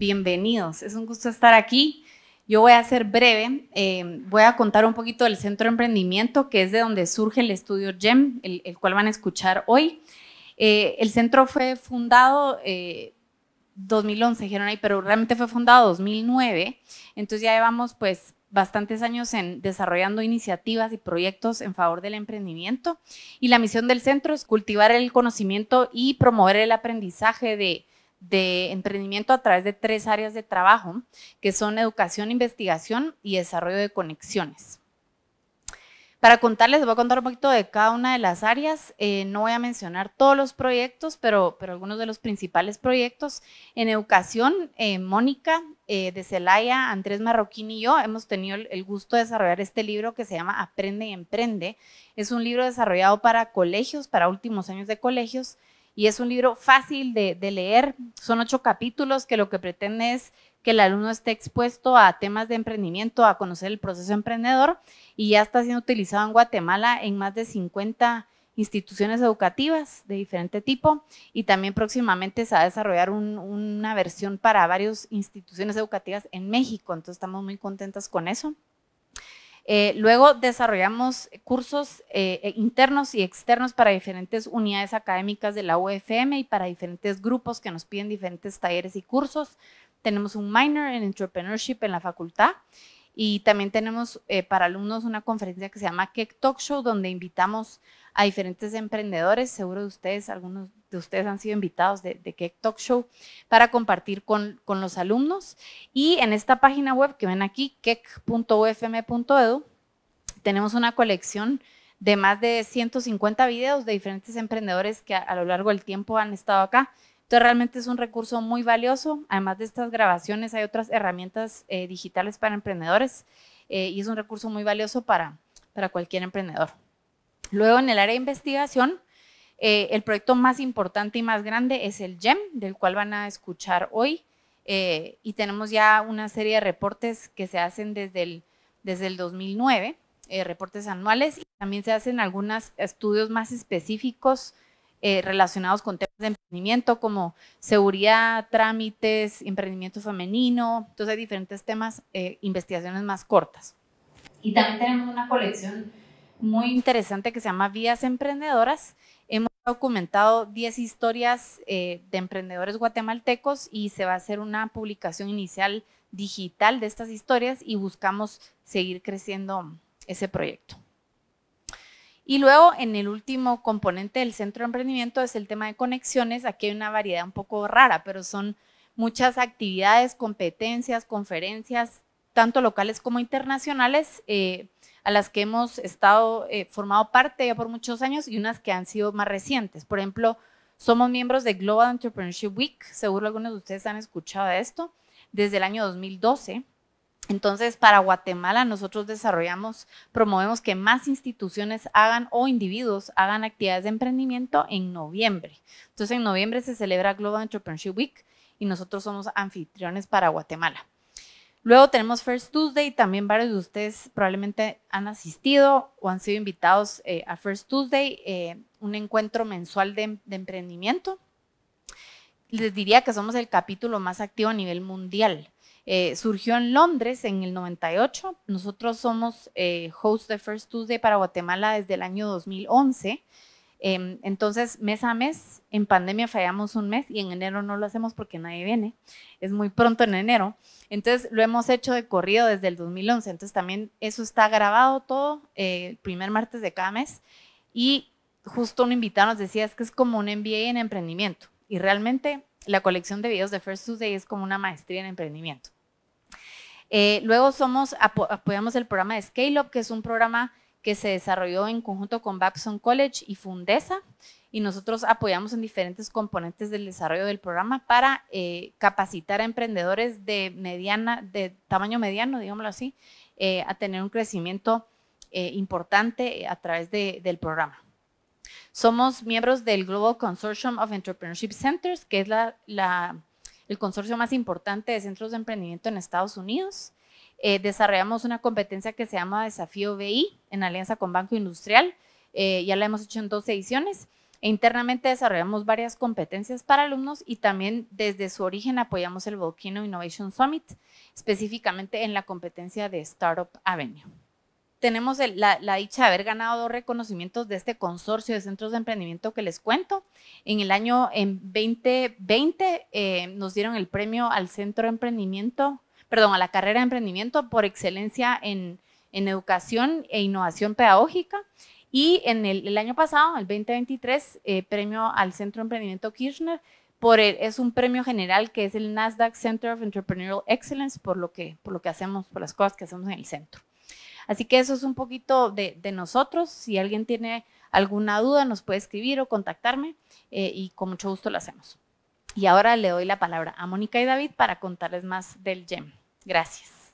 bienvenidos. Es un gusto estar aquí. Yo voy a ser breve. Eh, voy a contar un poquito del Centro de Emprendimiento, que es de donde surge el estudio GEM, el, cual van a escuchar hoy. Eh, el centro fue fundado eh, 2011, dijeron ahí, pero realmente fue fundado en 2009. Entonces ya llevamos pues bastantes años en desarrollando iniciativas y proyectos en favor del emprendimiento. Y la misión del centro es cultivar el conocimiento y promover el aprendizaje de de emprendimiento a través de tres áreas de trabajo, que son educación, investigación y desarrollo de conexiones. Para contarles, voy a contar un poquito de cada una de las áreas. Eh, no voy a mencionar todos los proyectos, pero, algunos de los principales proyectos. En educación, eh, Mónica eh, de Celaya, Andrés Marroquín y yo hemos tenido el gusto de desarrollar este libro que se llama Aprende y Emprende. Es un libro desarrollado para colegios, para últimos años de colegios, y es un libro fácil de, leer. Son ocho capítulos que lo que pretende es que el alumno esté expuesto a temas de emprendimiento, a conocer el proceso emprendedor y ya está siendo utilizado en Guatemala en más de 50 instituciones educativas de diferente tipo y también próximamente se va a desarrollar una versión para varias instituciones educativas en México, entonces estamos muy contentas con eso. Eh, luego desarrollamos cursos eh, eh, internos y externos para diferentes unidades académicas de la UFM y para diferentes grupos que nos piden diferentes talleres y cursos. Tenemos un minor en entrepreneurship en la facultad y también tenemos para alumnos una conferencia que se llama Keck Talk Show, donde invitamos a diferentes emprendedores. Seguro de ustedes, algunos de ustedes han sido invitados de, de Talk Show para compartir con, los alumnos. Y en esta página web que ven aquí, keck.ufm.edu, tenemos una colección de más de 150 videos de diferentes emprendedores que a, lo largo del tiempo han estado acá. Entonces realmente es un recurso muy valioso. Además de estas grabaciones, hay otras herramientas eh, digitales para emprendedores eh, y es un recurso muy valioso para, para cualquier emprendedor. Luego, en el área de investigación, eh, el proyecto más importante y más grande es el GEM, del cual van a escuchar hoy. Eh, y tenemos ya una serie de reportes que se hacen desde el, desde el 2009, eh, reportes anuales, y también se hacen algunos estudios más específicos relacionados con temas de emprendimiento, como seguridad, trámites, emprendimiento femenino, entonces hay diferentes temas, investigaciones más cortas. Y también tenemos una colección muy interesante que se llama Vías Emprendedoras. Hemos documentado 10 historias eh, de emprendedores guatemaltecos y se va a hacer una publicación inicial digital de estas historias y buscamos seguir creciendo ese proyecto. Y luego, en el último componente del centro de emprendimiento es el tema de conexiones. Aquí hay una variedad un poco rara, pero son muchas actividades, competencias, conferencias, tanto locales como internacionales, eh, a las que hemos estado eh, formado parte ya por muchos años y unas que han sido más recientes. Por ejemplo, somos miembros de Global Entrepreneurship Week, seguro algunos de ustedes han escuchado esto, desde el año 2012. Entonces, para Guatemala nosotros desarrollamos, promovemos que más instituciones hagan o individuos hagan actividades de emprendimiento en noviembre. Entonces, en noviembre se celebra Global Entrepreneurship Week y nosotros somos anfitriones para Guatemala. Luego tenemos First Tuesday, también varios de ustedes probablemente han asistido o han sido invitados eh, a First Tuesday, eh, un encuentro mensual de, emprendimiento. Les diría que somos el capítulo más activo a nivel mundial. Eh, surgió en Londres en el 98. Nosotros somos host de First Tuesday para Guatemala desde el año 2011. Em, entonces, mes a mes, en pandemia fallamos un mes y en enero no lo hacemos porque nadie viene. Es muy pronto en enero. Entonces, lo hemos hecho de corrido desde el 2011. Entonces, también eso está grabado todo eh, el primer martes de cada mes. Y justo un invitado nos decía, es que es como un MBA en emprendimiento. Y realmente la colección de videos de First Tuesday es como una maestría en emprendimiento. Eh, luego somos, apoyamos el programa de Scale Up, que es un programa que se desarrolló en conjunto con Babson College y Fundesa y nosotros apoyamos en diferentes componentes del desarrollo del programa para eh, capacitar a emprendedores de mediana, de tamaño mediano, digámoslo así, eh, a tener un crecimiento eh, importante a través de, del programa. Somos miembros del Global Consortium of Entrepreneurship Centers, que es la, el consorcio más importante de centros de emprendimiento en Estados Unidos. Eh, desarrollamos una competencia que se llama Desafío BI en alianza con Banco Industrial. Eh, ya la hemos hecho en dos ediciones. E internamente desarrollamos varias competencias para alumnos y también desde su origen apoyamos el Volcano Innovation Summit, específicamente en la competencia de Startup Avenue. Tenemos la, dicha de haber ganado dos reconocimientos de este consorcio de centros de emprendimiento que les cuento. En el año 2020 eh, nos dieron el premio al Centro de Emprendimiento perdón, a la carrera de emprendimiento por excelencia en, educación e innovación pedagógica. Y en el, año pasado, el 2023, eh, premio al Centro de Emprendimiento Kirchner, por es un premio general que es el Nasdaq Center of Entrepreneurial Excellence, por lo, que, por lo que hacemos, por las cosas que hacemos en el centro. Así que eso es un poquito de, nosotros. Si alguien tiene alguna duda, nos puede escribir o contactarme eh, y con mucho gusto lo hacemos. Y ahora le doy la palabra a Mónica y David para contarles más del GEM. Gracias.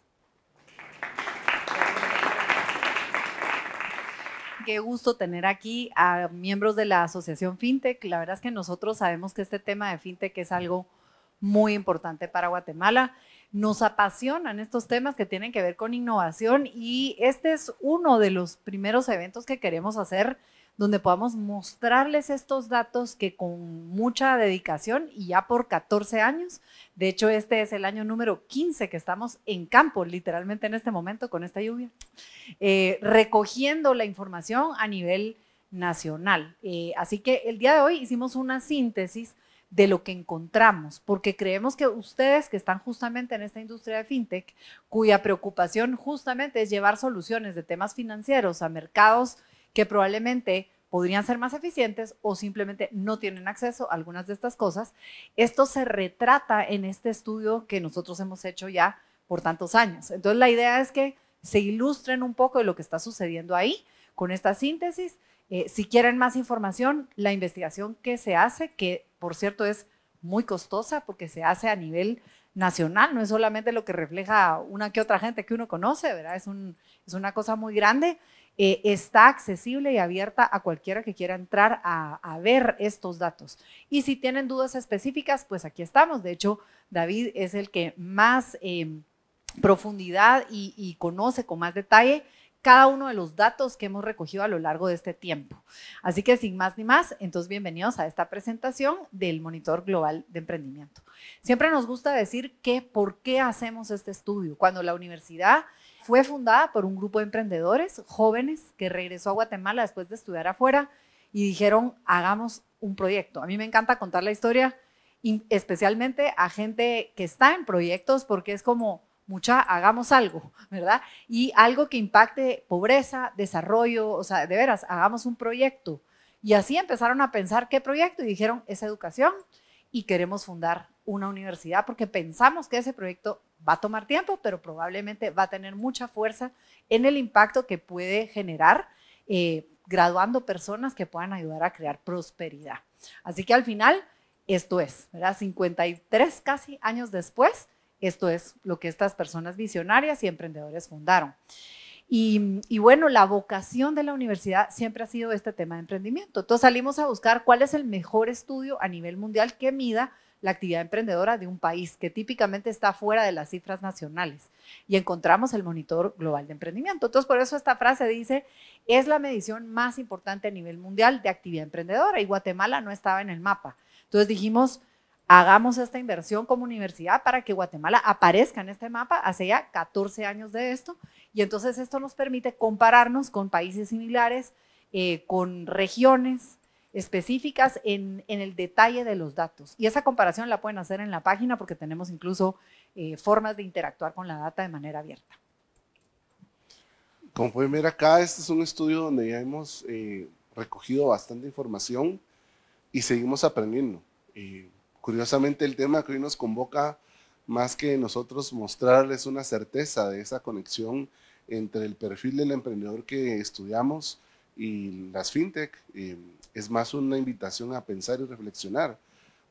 Qué gusto tener aquí a miembros de la Asociación FinTech. La verdad es que nosotros sabemos que este tema de FinTech es algo muy importante para Guatemala. Nos apasionan estos temas que tienen que ver con innovación y este es uno de los primeros eventos que queremos hacer donde podamos mostrarles estos datos que con mucha dedicación y ya por 14 años, de hecho este es el año número 15 que estamos en campo, literalmente en este momento con esta lluvia, eh, recogiendo la información a nivel nacional. Eh, así que el día de hoy hicimos una síntesis de lo que encontramos, porque creemos que ustedes que están justamente en esta industria de fintech, cuya preocupación justamente es llevar soluciones de temas financieros a mercados que probablemente podrían ser más eficientes o simplemente no tienen acceso a algunas de estas cosas. Esto se retrata en este estudio que nosotros hemos hecho ya por tantos años. Entonces la idea es que se ilustren un poco de lo que está sucediendo ahí con esta síntesis. Eh, si quieren más información, la investigación que se hace, que por cierto es muy costosa porque se hace a nivel nacional, no es solamente lo que refleja una que otra gente que uno conoce, ¿verdad? Es, un, es una cosa muy grande. Eh, está accesible y abierta a cualquiera que quiera entrar a, ver estos datos. Y si tienen dudas específicas, pues aquí estamos. De hecho, David es el que más em, profundidad y, y conoce con más detalle cada uno de los datos que hemos recogido a lo largo de este tiempo. Así que sin más ni más, entonces bienvenidos a esta presentación del Monitor Global de Emprendimiento. Siempre nos gusta decir que por qué hacemos este estudio. Cuando la universidad fue fundada por un grupo de emprendedores jóvenes que regresó a Guatemala después de estudiar afuera y dijeron, hagamos un proyecto. A mí me encanta contar la historia, especialmente a gente que está en proyectos, porque es como, mucha, hagamos algo, ¿verdad? Y algo que impacte pobreza, desarrollo, o sea, de veras, hagamos un proyecto. Y así empezaron a pensar qué proyecto y dijeron, es educación y queremos fundar una universidad, porque pensamos que ese proyecto va a tomar tiempo, pero probablemente va a tener mucha fuerza en el impacto que puede generar. Eh, graduando personas que puedan ayudar a crear prosperidad. Así que al final, esto es, ¿verdad? 53 casi años después, esto es lo que estas personas visionarias y emprendedores fundaron. Y, y, bueno, la vocación de la universidad siempre ha sido este tema de emprendimiento. Entonces salimos a buscar cuál es el mejor estudio a nivel mundial que mida la actividad emprendedora de un país que típicamente está fuera de las cifras nacionales y encontramos el monitor global de emprendimiento. Entonces, por eso esta frase dice, es la medición más importante a nivel mundial de actividad emprendedora y Guatemala no estaba en el mapa. Entonces dijimos, hagamos esta inversión como universidad para que Guatemala aparezca en este mapa, hace ya 14 años de esto, y entonces esto nos permite compararnos con países similares, eh, con regiones, específicas en, el detalle de los datos. Y esa comparación la pueden hacer en la página porque tenemos incluso eh, formas de interactuar con la data de manera abierta. Como pueden ver acá, este es un estudio donde ya hemos eh, recogido bastante información y seguimos aprendiendo. Eh, curiosamente, el tema que hoy nos convoca, más que nosotros mostrarles una certeza de esa conexión entre el perfil del emprendedor que estudiamos y las fintech, es más una invitación a pensar y reflexionar,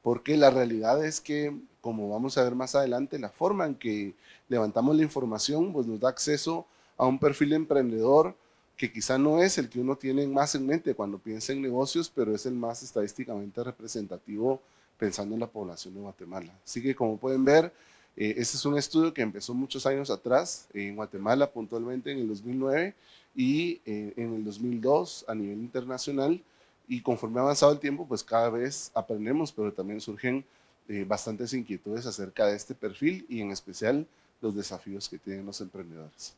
porque la realidad es que, como vamos a ver más adelante, la forma en que levantamos la información pues, nos da acceso a un perfil emprendedor que quizá no es el que uno tiene más en mente cuando piensa en negocios, pero es el más estadísticamente representativo pensando en la población de Guatemala. Así que como pueden ver, este es un estudio que empezó muchos años atrás en Guatemala, puntualmente en el 2009 y eh, en el 2002 a nivel internacional. Y conforme ha avanzado el tiempo, pues cada vez aprendemos, pero también surgen eh, bastantes inquietudes acerca de este perfil y en especial los desafíos que tienen los emprendedores.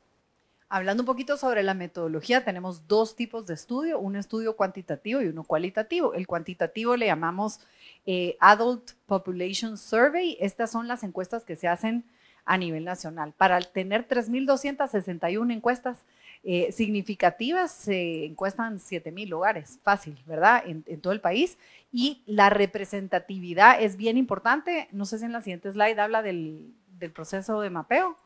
Hablando un poquito sobre la metodología, tenemos dos tipos de estudio, un estudio cuantitativo y uno cualitativo. El cuantitativo le llamamos eh, Adult Population Survey. Estas son las encuestas que se hacen a nivel nacional. Para tener 3.261 encuestas, eh, significativas, se encuestan 7.000 mil hogares, fácil, ¿verdad? En, todo el país. Y la representatividad es bien importante. No sé si en la siguiente slide habla del, del proceso de mapeo.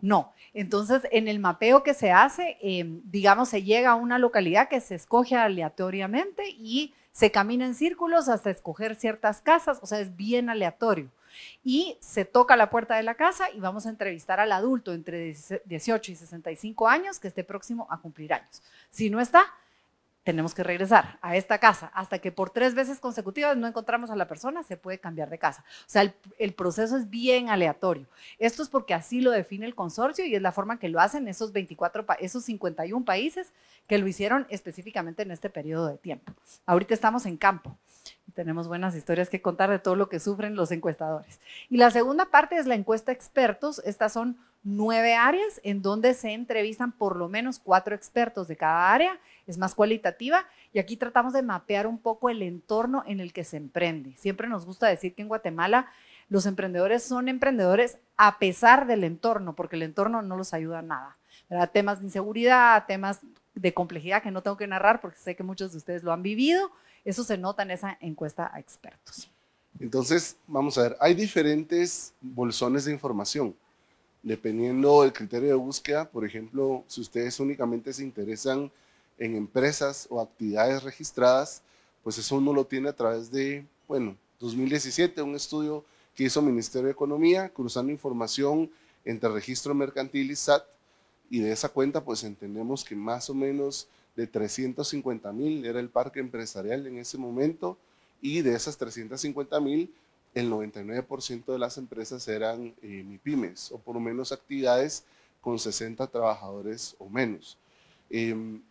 No. Entonces, en el mapeo que se hace, em, digamos, se llega a una localidad que se escoge aleatoriamente y se camina en círculos hasta escoger ciertas casas, o sea, es bien aleatorio. Y se toca la puerta de la casa y vamos a entrevistar al adulto entre 18 y 65 años que esté próximo a cumplir años. Si no está, tenemos que regresar a esta casa. Hasta que por tres veces consecutivas no encontramos a la persona, se puede cambiar de casa. O sea, el, proceso es bien aleatorio. Esto es porque así lo define el consorcio y es la forma que lo hacen esos 24, esos 51 países que lo hicieron específicamente en este periodo de tiempo. Ahorita estamos en campo. Tenemos buenas historias que contar de todo lo que sufren los encuestadores. Y la segunda parte es la encuesta expertos. Estas son nueve áreas en donde se entrevistan por lo menos cuatro expertos de cada área. Es más cualitativa y aquí tratamos de mapear un poco el entorno en el que se emprende. Siempre nos gusta decir que en Guatemala los emprendedores son emprendedores a pesar del entorno, porque el entorno no los ayuda a nada. Temas de inseguridad, temas de complejidad que no tengo que narrar porque sé que muchos de ustedes lo han vivido eso se nota en esa encuesta a expertos. Entonces, vamos a ver, hay diferentes bolsones de información. Dependiendo del criterio de búsqueda, por ejemplo, si ustedes únicamente se interesan en empresas o actividades registradas, pues eso uno lo tiene a través de, bueno, 2017, un estudio que hizo Ministerio de Economía, cruzando información entre registro mercantil y SAT, y de esa cuenta pues entendemos que más o menos de 350 mil, era el parque empresarial en ese momento, y de esas 350 mil, el 99% de las empresas eran eh, MIPIMES, o por lo menos actividades con 60 trabajadores o menos. Em,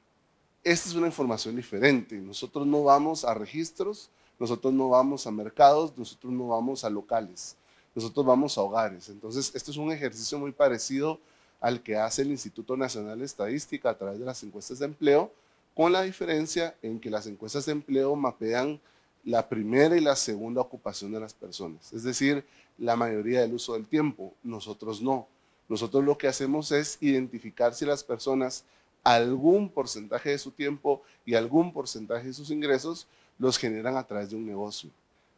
esta es una información diferente. Nosotros no vamos a registros, nosotros no vamos a mercados, nosotros no vamos a locales, nosotros vamos a hogares. Entonces, esto es un ejercicio muy parecido al que hace el Instituto Nacional de Estadística a través de las encuestas de empleo, con la diferencia en que las encuestas de empleo mapean la primera y la segunda ocupación de las personas, es decir, la mayoría del uso del tiempo, nosotros no. Nosotros lo que hacemos es identificar si las personas algún porcentaje de su tiempo y algún porcentaje de sus ingresos los generan a través de un negocio.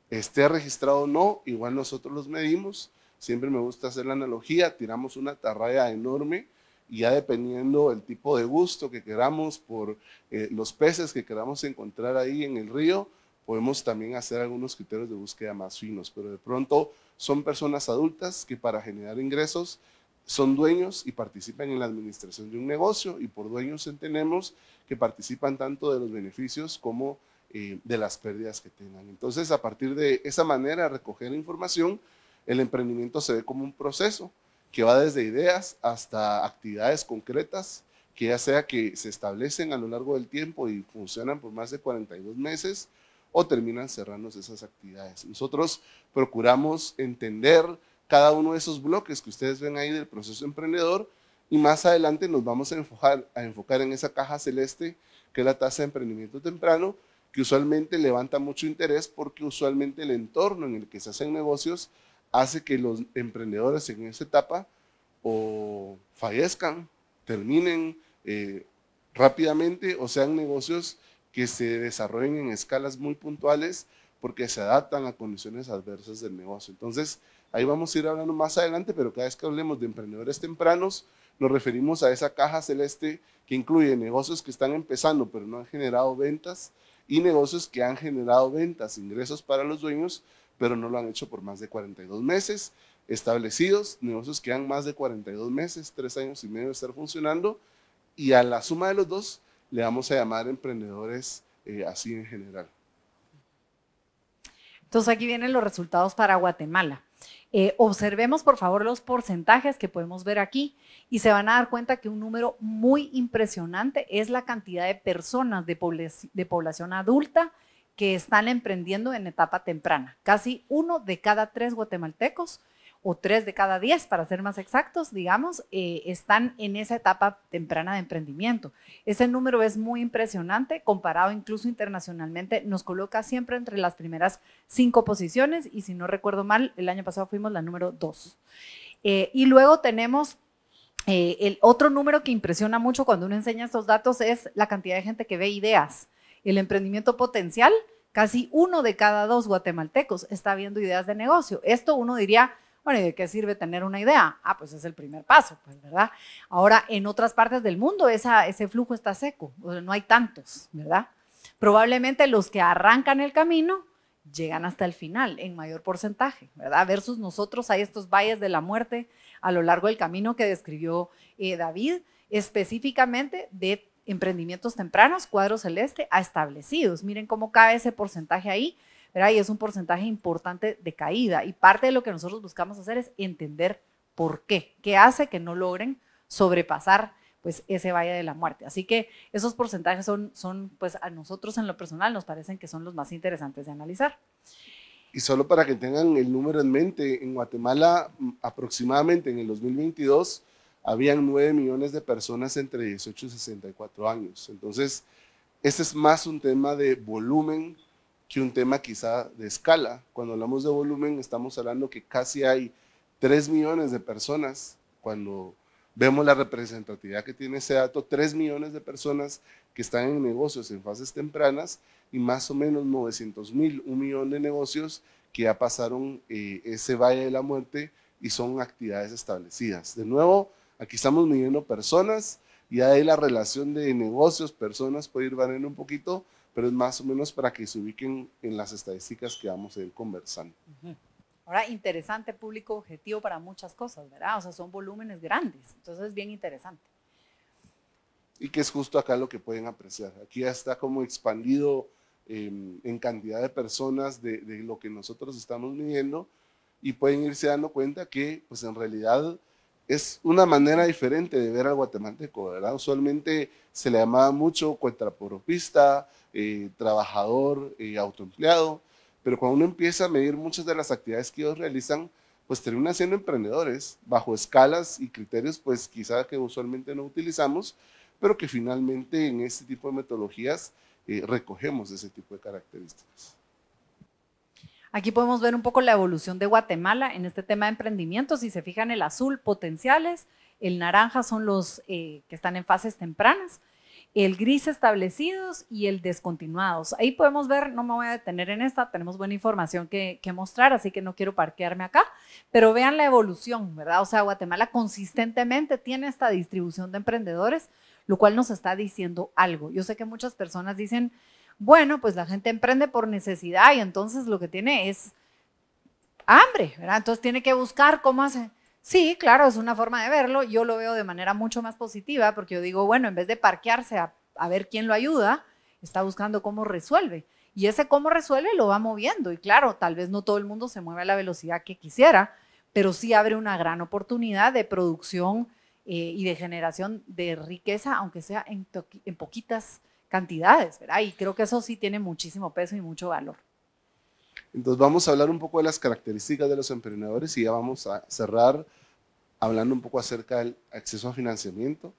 Esté registrado o no, igual nosotros los medimos siempre me gusta hacer la analogía, tiramos una tarraya enorme y ya dependiendo el tipo de gusto que queramos por eh, los peces que queramos encontrar ahí en el río, podemos también hacer algunos criterios de búsqueda más finos, pero de pronto son personas adultas que para generar ingresos son dueños y participan en la administración de un negocio y por dueños entendemos que participan tanto de los beneficios como eh, de las pérdidas que tengan. Entonces, a partir de esa manera, recoger información el emprendimiento se ve como un proceso que va desde ideas hasta actividades concretas, que ya sea que se establecen a lo largo del tiempo y funcionan por más de 42 meses o terminan cerrando esas actividades. Nosotros procuramos entender cada uno de esos bloques que ustedes ven ahí del proceso emprendedor y más adelante nos vamos a enfocar, a enfocar en esa caja celeste que es la tasa de emprendimiento temprano, que usualmente levanta mucho interés porque usualmente el entorno en el que se hacen negocios hace que los emprendedores en esa etapa o fallezcan, terminen eh, rápidamente o sean negocios que se desarrollen en escalas muy puntuales porque se adaptan a condiciones adversas del negocio. Entonces, ahí vamos a ir hablando más adelante, pero cada vez que hablemos de emprendedores tempranos, nos referimos a esa caja celeste que incluye negocios que están empezando pero no han generado ventas y negocios que han generado ventas, ingresos para los dueños, pero no lo han hecho por más de 42 meses establecidos, negocios que han más de 42 meses, tres años y medio de estar funcionando, y a la suma de los dos le vamos a llamar emprendedores eh, así en general. Entonces aquí vienen los resultados para Guatemala. Eh, observemos por favor los porcentajes que podemos ver aquí y se van a dar cuenta que un número muy impresionante es la cantidad de personas de población adulta que están emprendiendo en etapa temprana. Casi uno de cada tres guatemaltecos, o tres de cada diez, para ser más exactos, digamos, eh, están en esa etapa temprana de emprendimiento. Ese número es muy impresionante, comparado incluso internacionalmente, nos coloca siempre entre las primeras cinco posiciones y si no recuerdo mal, el año pasado fuimos la número dos. Eh, y luego tenemos eh, el otro número que impresiona mucho cuando uno enseña estos datos es la cantidad de gente que ve ideas el emprendimiento potencial, casi uno de cada dos guatemaltecos está viendo ideas de negocio. Esto uno diría, bueno, ¿y de qué sirve tener una idea? Ah, pues es el primer paso, pues, ¿verdad? Ahora, en otras partes del mundo ese flujo está seco, no hay tantos, ¿verdad? Probablemente los que arrancan el camino llegan hasta el final en mayor porcentaje, ¿verdad? Versus nosotros hay estos valles de la muerte a lo largo del camino que describió eh, David, específicamente de emprendimientos tempranos, cuadro celeste, a establecidos. Miren cómo cae ese porcentaje ahí, ¿verdad? Y es un porcentaje importante de caída. Y parte de lo que nosotros buscamos hacer es entender por qué, qué hace que no logren sobrepasar pues ese valle de la muerte. Así que esos porcentajes son, son, pues a nosotros en lo personal nos parecen que son los más interesantes de analizar. Y solo para que tengan el número en mente, en Guatemala mm, aproximadamente en el 2022 habían 9 millones de personas entre 18 y 64 años. Entonces, este es más un tema de volumen que un tema quizá de escala. Cuando hablamos de volumen, estamos hablando que casi hay 3 millones de personas, cuando vemos la representatividad que tiene ese dato, 3 millones de personas que están en negocios en fases tempranas y más o menos 900 mil, un millón de negocios que ya pasaron eh, ese valle de la muerte y son actividades establecidas. De nuevo, Aquí estamos midiendo personas y ahí la relación de negocios, personas puede ir variando un poquito, pero es más o menos para que se ubiquen en las estadísticas que vamos a ir conversando. Ahora, interesante público objetivo para muchas cosas, ¿verdad? O sea, son volúmenes grandes, entonces es bien interesante. Y que es justo acá lo que pueden apreciar. Aquí ya está como expandido em, en cantidad de personas de, de, lo que nosotros estamos midiendo y pueden irse dando cuenta que, pues en realidad, es una manera diferente de ver al guatemalteco, ¿verdad? Usualmente se le llamaba mucho contraporopista, eh, trabajador, eh, autoempleado, pero cuando uno empieza a medir muchas de las actividades que ellos realizan, pues terminan siendo emprendedores bajo escalas y criterios, pues quizá que usualmente no utilizamos, pero que finalmente en este tipo de metodologías eh, recogemos ese tipo de características. Aquí podemos ver un poco la evolución de Guatemala en este tema de emprendimientos. Si se fijan, el azul, potenciales, el naranja son los eh, que están en fases tempranas, el gris establecidos y el descontinuados. Ahí podemos ver, no me voy a detener en esta, tenemos buena información que, que mostrar, así que no quiero parquearme acá, pero vean la evolución, ¿verdad? O sea, Guatemala consistentemente tiene esta distribución de emprendedores, lo cual nos está diciendo algo. Yo sé que muchas personas dicen, bueno, pues la gente emprende por necesidad y entonces lo que tiene es hambre, ¿verdad? Entonces tiene que buscar cómo hace. Sí, claro, es una forma de verlo. Yo lo veo de manera mucho más positiva porque yo digo, bueno, en vez de parquearse a, ver quién lo ayuda, está buscando cómo resuelve. Y ese cómo resuelve lo va moviendo. Y claro, tal vez no todo el mundo se mueve a la velocidad que quisiera, pero sí abre una gran oportunidad de producción eh, y de generación de riqueza, aunque sea en poquitas cantidades, ¿verdad? Y creo que eso sí tiene muchísimo peso y mucho valor. Entonces vamos a hablar un poco de las características de los emprendedores y ya vamos a cerrar hablando un poco acerca del acceso a financiamiento.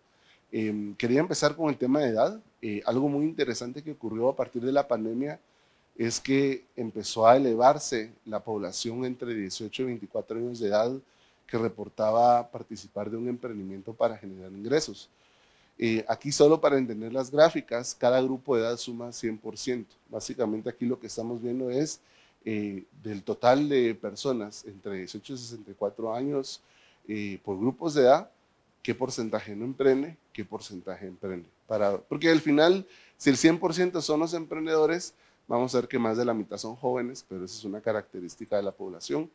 Em, quería empezar con el tema de edad. Eh, algo muy interesante que ocurrió a partir de la pandemia es que empezó a elevarse la población entre 18 y 24 años de edad que reportaba participar de un emprendimiento para generar ingresos. Eh, aquí solo para entender las gráficas, cada grupo de edad suma 100%. Básicamente aquí lo que estamos viendo es eh, del total de personas entre 18 y 64 años eh, por grupos de edad, qué porcentaje no emprende, qué porcentaje emprende. Para, porque al final, si el 100% son los emprendedores, vamos a ver que más de la mitad son jóvenes, pero esa es una característica de la población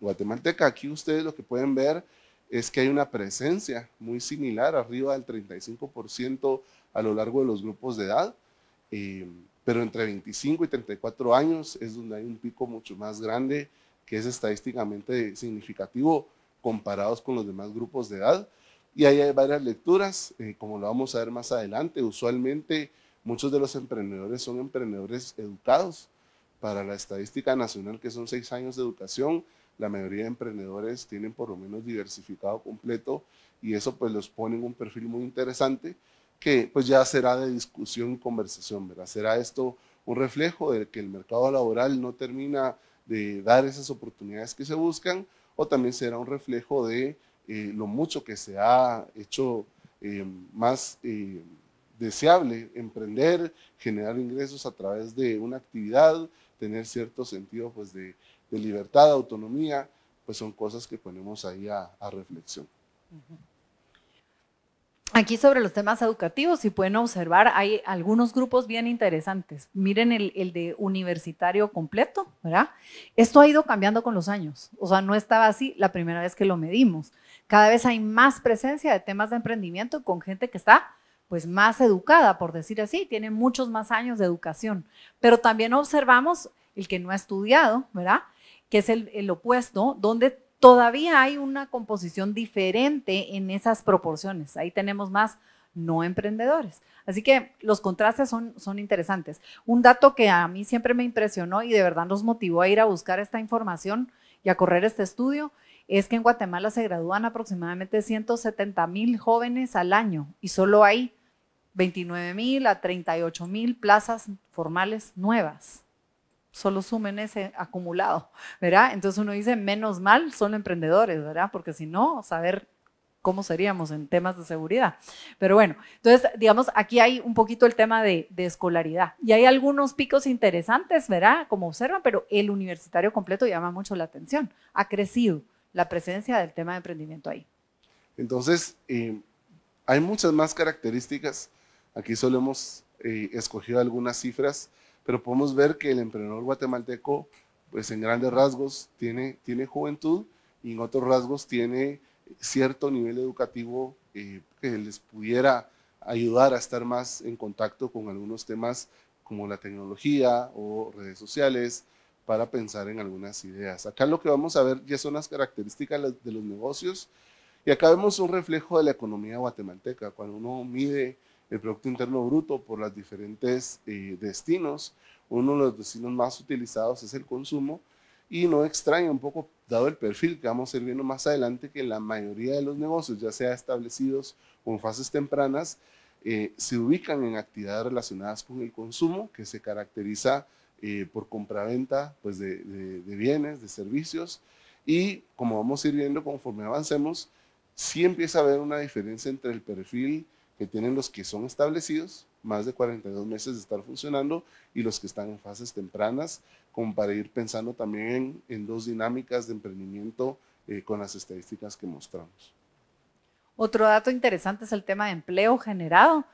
guatemalteca. Aquí ustedes lo que pueden ver es que hay una presencia muy similar, arriba del 35% a lo largo de los grupos de edad, eh, pero entre 25 y 34 años es donde hay un pico mucho más grande que es estadísticamente significativo comparados con los demás grupos de edad. Y ahí hay varias lecturas, eh, como lo vamos a ver más adelante. Usualmente muchos de los emprendedores son emprendedores educados. Para la estadística nacional, que son seis años de educación, la mayoría de emprendedores tienen por lo menos diversificado completo y eso pues los pone en un perfil muy interesante que pues ya será de discusión y conversación, ¿verdad? Será esto un reflejo de que el mercado laboral no termina de dar esas oportunidades que se buscan o también será un reflejo de eh, lo mucho que se ha hecho eh, más eh, deseable emprender, generar ingresos a través de una actividad, tener cierto sentido pues de de libertad, de autonomía, pues son cosas que ponemos ahí a, reflexión. Aquí sobre los temas educativos, si pueden observar, hay algunos grupos bien interesantes. Miren el, el, de universitario completo, ¿verdad? Esto ha ido cambiando con los años, o sea, no estaba así la primera vez que lo medimos. Cada vez hay más presencia de temas de emprendimiento con gente que está pues más educada, por decir así, tiene muchos más años de educación. Pero también observamos el que no ha estudiado, ¿verdad? que es el, opuesto, donde todavía hay una composición diferente en esas proporciones. Ahí tenemos más no emprendedores. Así que los contrastes son, son interesantes. Un dato que a mí siempre me impresionó y de verdad nos motivó a ir a buscar esta información y a correr este estudio es que en Guatemala se gradúan aproximadamente 170 mil jóvenes al año y solo hay 29 mil a 38 mil plazas formales nuevas solo sumen ese acumulado, ¿verdad? Entonces uno dice, menos mal, son emprendedores, ¿verdad? Porque si no, saber cómo seríamos en temas de seguridad. Pero bueno, entonces, digamos, aquí hay un poquito el tema de, escolaridad y hay algunos picos interesantes, ¿verdad? Como observan, pero el universitario completo llama mucho la atención. Ha crecido la presencia del tema de emprendimiento ahí. Entonces, eh, hay muchas más características. Aquí solo hemos escogido eh, algunas cifras pero podemos ver que el emprendedor guatemalteco, pues en grandes rasgos, tiene, tiene juventud y en otros rasgos tiene cierto nivel educativo eh, que les pudiera ayudar a estar más en contacto con algunos temas como la tecnología o redes sociales para pensar en algunas ideas. Acá lo que vamos a ver ya son las características de los negocios y acá vemos un reflejo de la economía guatemalteca. Cuando uno mide el Producto Interno Bruto por los diferentes eh, destinos. Uno de los destinos más utilizados es el consumo y no extraña un poco, dado el perfil que vamos a ir viendo más adelante, que la mayoría de los negocios, ya sea establecidos o en fases tempranas, eh, se ubican en actividades relacionadas con el consumo, que se caracteriza eh, por compraventa pues de, de bienes, de servicios, y como vamos a ir viendo conforme avancemos, sí empieza a haber una diferencia entre el perfil que tienen los que son establecidos, más de 42 meses de estar funcionando, y los que están en fases tempranas, como para ir pensando también en, dos dinámicas de emprendimiento eh, con las estadísticas que mostramos. Otro dato interesante es el tema de empleo generado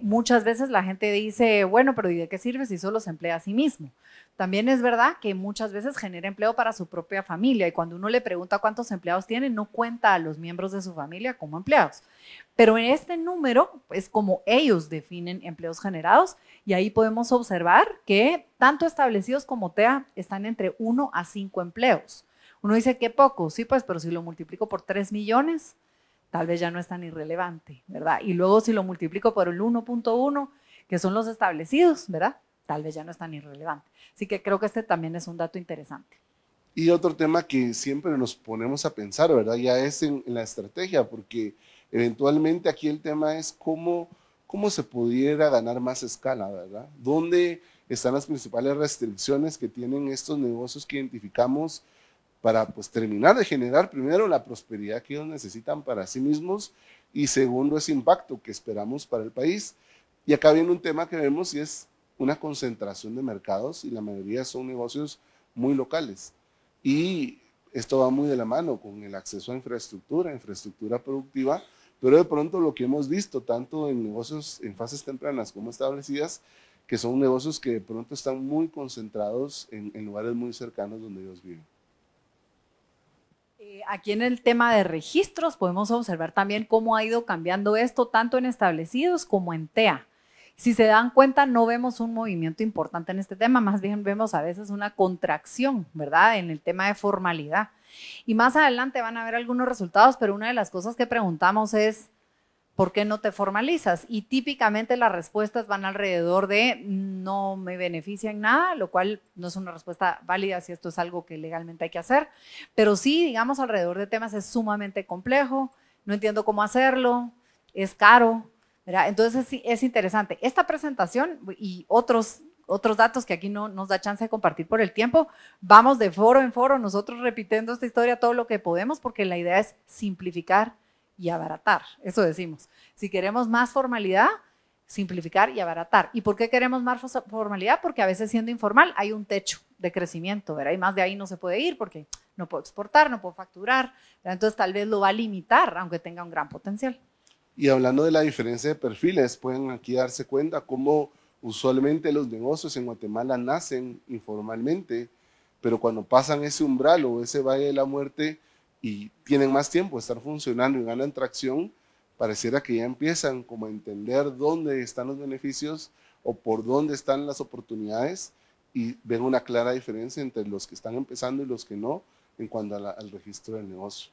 muchas veces la gente dice, bueno, pero ¿y de qué sirve si solo se emplea a sí mismo? También es verdad que muchas veces genera empleo para su propia familia y cuando uno le pregunta cuántos empleados tiene, no cuenta a los miembros de su familia como empleados. Pero en este número es pues, como ellos definen empleos generados y ahí podemos observar que tanto establecidos como TEA están entre 1 a 5 empleos. Uno dice, qué poco, sí, pues, pero si lo multiplico por 3 millones, tal vez ya no es tan irrelevante, ¿verdad? Y luego si lo multiplico por el 1.1, que son los establecidos, ¿verdad? Tal vez ya no es tan irrelevante. Así que creo que este también es un dato interesante. Y otro tema que siempre nos ponemos a pensar, ¿verdad? Ya es en, la estrategia, porque eventualmente aquí el tema es cómo, cómo se pudiera ganar más escala, ¿verdad? ¿Dónde están las principales restricciones que tienen estos negocios que identificamos? para pues terminar de generar primero la prosperidad que ellos necesitan para sí mismos y segundo ese impacto que esperamos para el país. Y acá viene un tema que vemos y es una concentración de mercados y la mayoría son negocios muy locales. Y esto va muy de la mano con el acceso a infraestructura, infraestructura productiva, pero de pronto lo que hemos visto tanto en negocios en fases tempranas como establecidas, que son negocios que de pronto están muy concentrados en lugares muy cercanos donde ellos viven. Eh, aquí en el tema de registros podemos observar también cómo ha ido cambiando esto tanto en establecidos como en TEA. Si se dan cuenta, no vemos un movimiento importante en este tema, más bien vemos a veces una contracción, ¿verdad? En el tema de formalidad. Y más adelante van a ver algunos resultados, pero una de las cosas que preguntamos es, ¿por qué no te formalizas? Y típicamente las respuestas van alrededor de no me beneficia en nada, lo cual no es una respuesta válida si esto es algo que legalmente hay que hacer, pero sí, digamos, alrededor de temas es sumamente complejo, no entiendo cómo hacerlo, es caro, ¿verdad? Entonces sí, es interesante. Esta presentación y otros otros datos que aquí no nos da chance de compartir por el tiempo. Vamos de foro en foro, nosotros repitiendo esta historia todo lo que podemos, porque la idea es simplificar y abaratar. Eso decimos. Si queremos más formalidad, simplificar y abaratar. ¿Y por qué queremos más formalidad? Porque a veces siendo informal hay un techo de crecimiento, ¿verdad? Y más de ahí no se puede ir porque no puedo exportar, no puedo facturar. Entonces tal vez lo va a limitar, aunque tenga un gran potencial. Y hablando de la diferencia de perfiles, pueden aquí darse cuenta cómo usualmente los negocios en Guatemala nacen informalmente, pero cuando pasan ese umbral o ese valle de la muerte, y tienen más tiempo, de estar funcionando y ganan tracción, pareciera que ya empiezan como a entender dónde están los beneficios o por dónde están las oportunidades y ven una clara diferencia entre los que están empezando y los que no en cuanto al registro del negocio.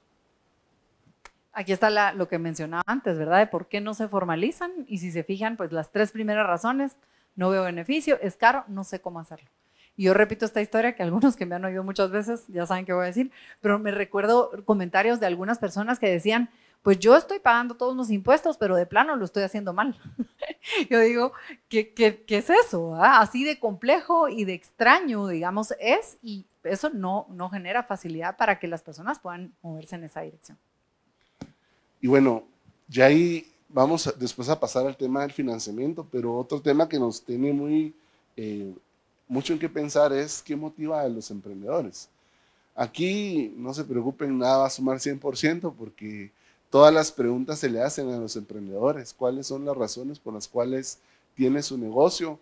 Aquí está lo que mencionaba antes, ¿verdad? De por qué no se formalizan y si se fijan, pues las tres primeras razones, no veo beneficio, es caro, no sé cómo hacerlo. Y yo repito esta historia que algunos que me han oído muchas veces ya saben qué voy a decir, pero me recuerdo comentarios de algunas personas que decían, pues yo estoy pagando todos los impuestos, pero de plano lo estoy haciendo mal. yo digo, ¿qué, es eso? Ah? Así de complejo y de extraño, digamos, es y eso no, no genera facilidad para que las personas puedan moverse en esa dirección. Y bueno, ya ahí vamos después a pasar al tema del financiamiento, pero otro tema que nos tiene muy eh, mucho en qué pensar es qué motiva a los emprendedores. Aquí no se preocupen, nada va a sumar 100% porque todas las preguntas se le hacen a los emprendedores, cuáles son las razones por las cuales tiene su negocio.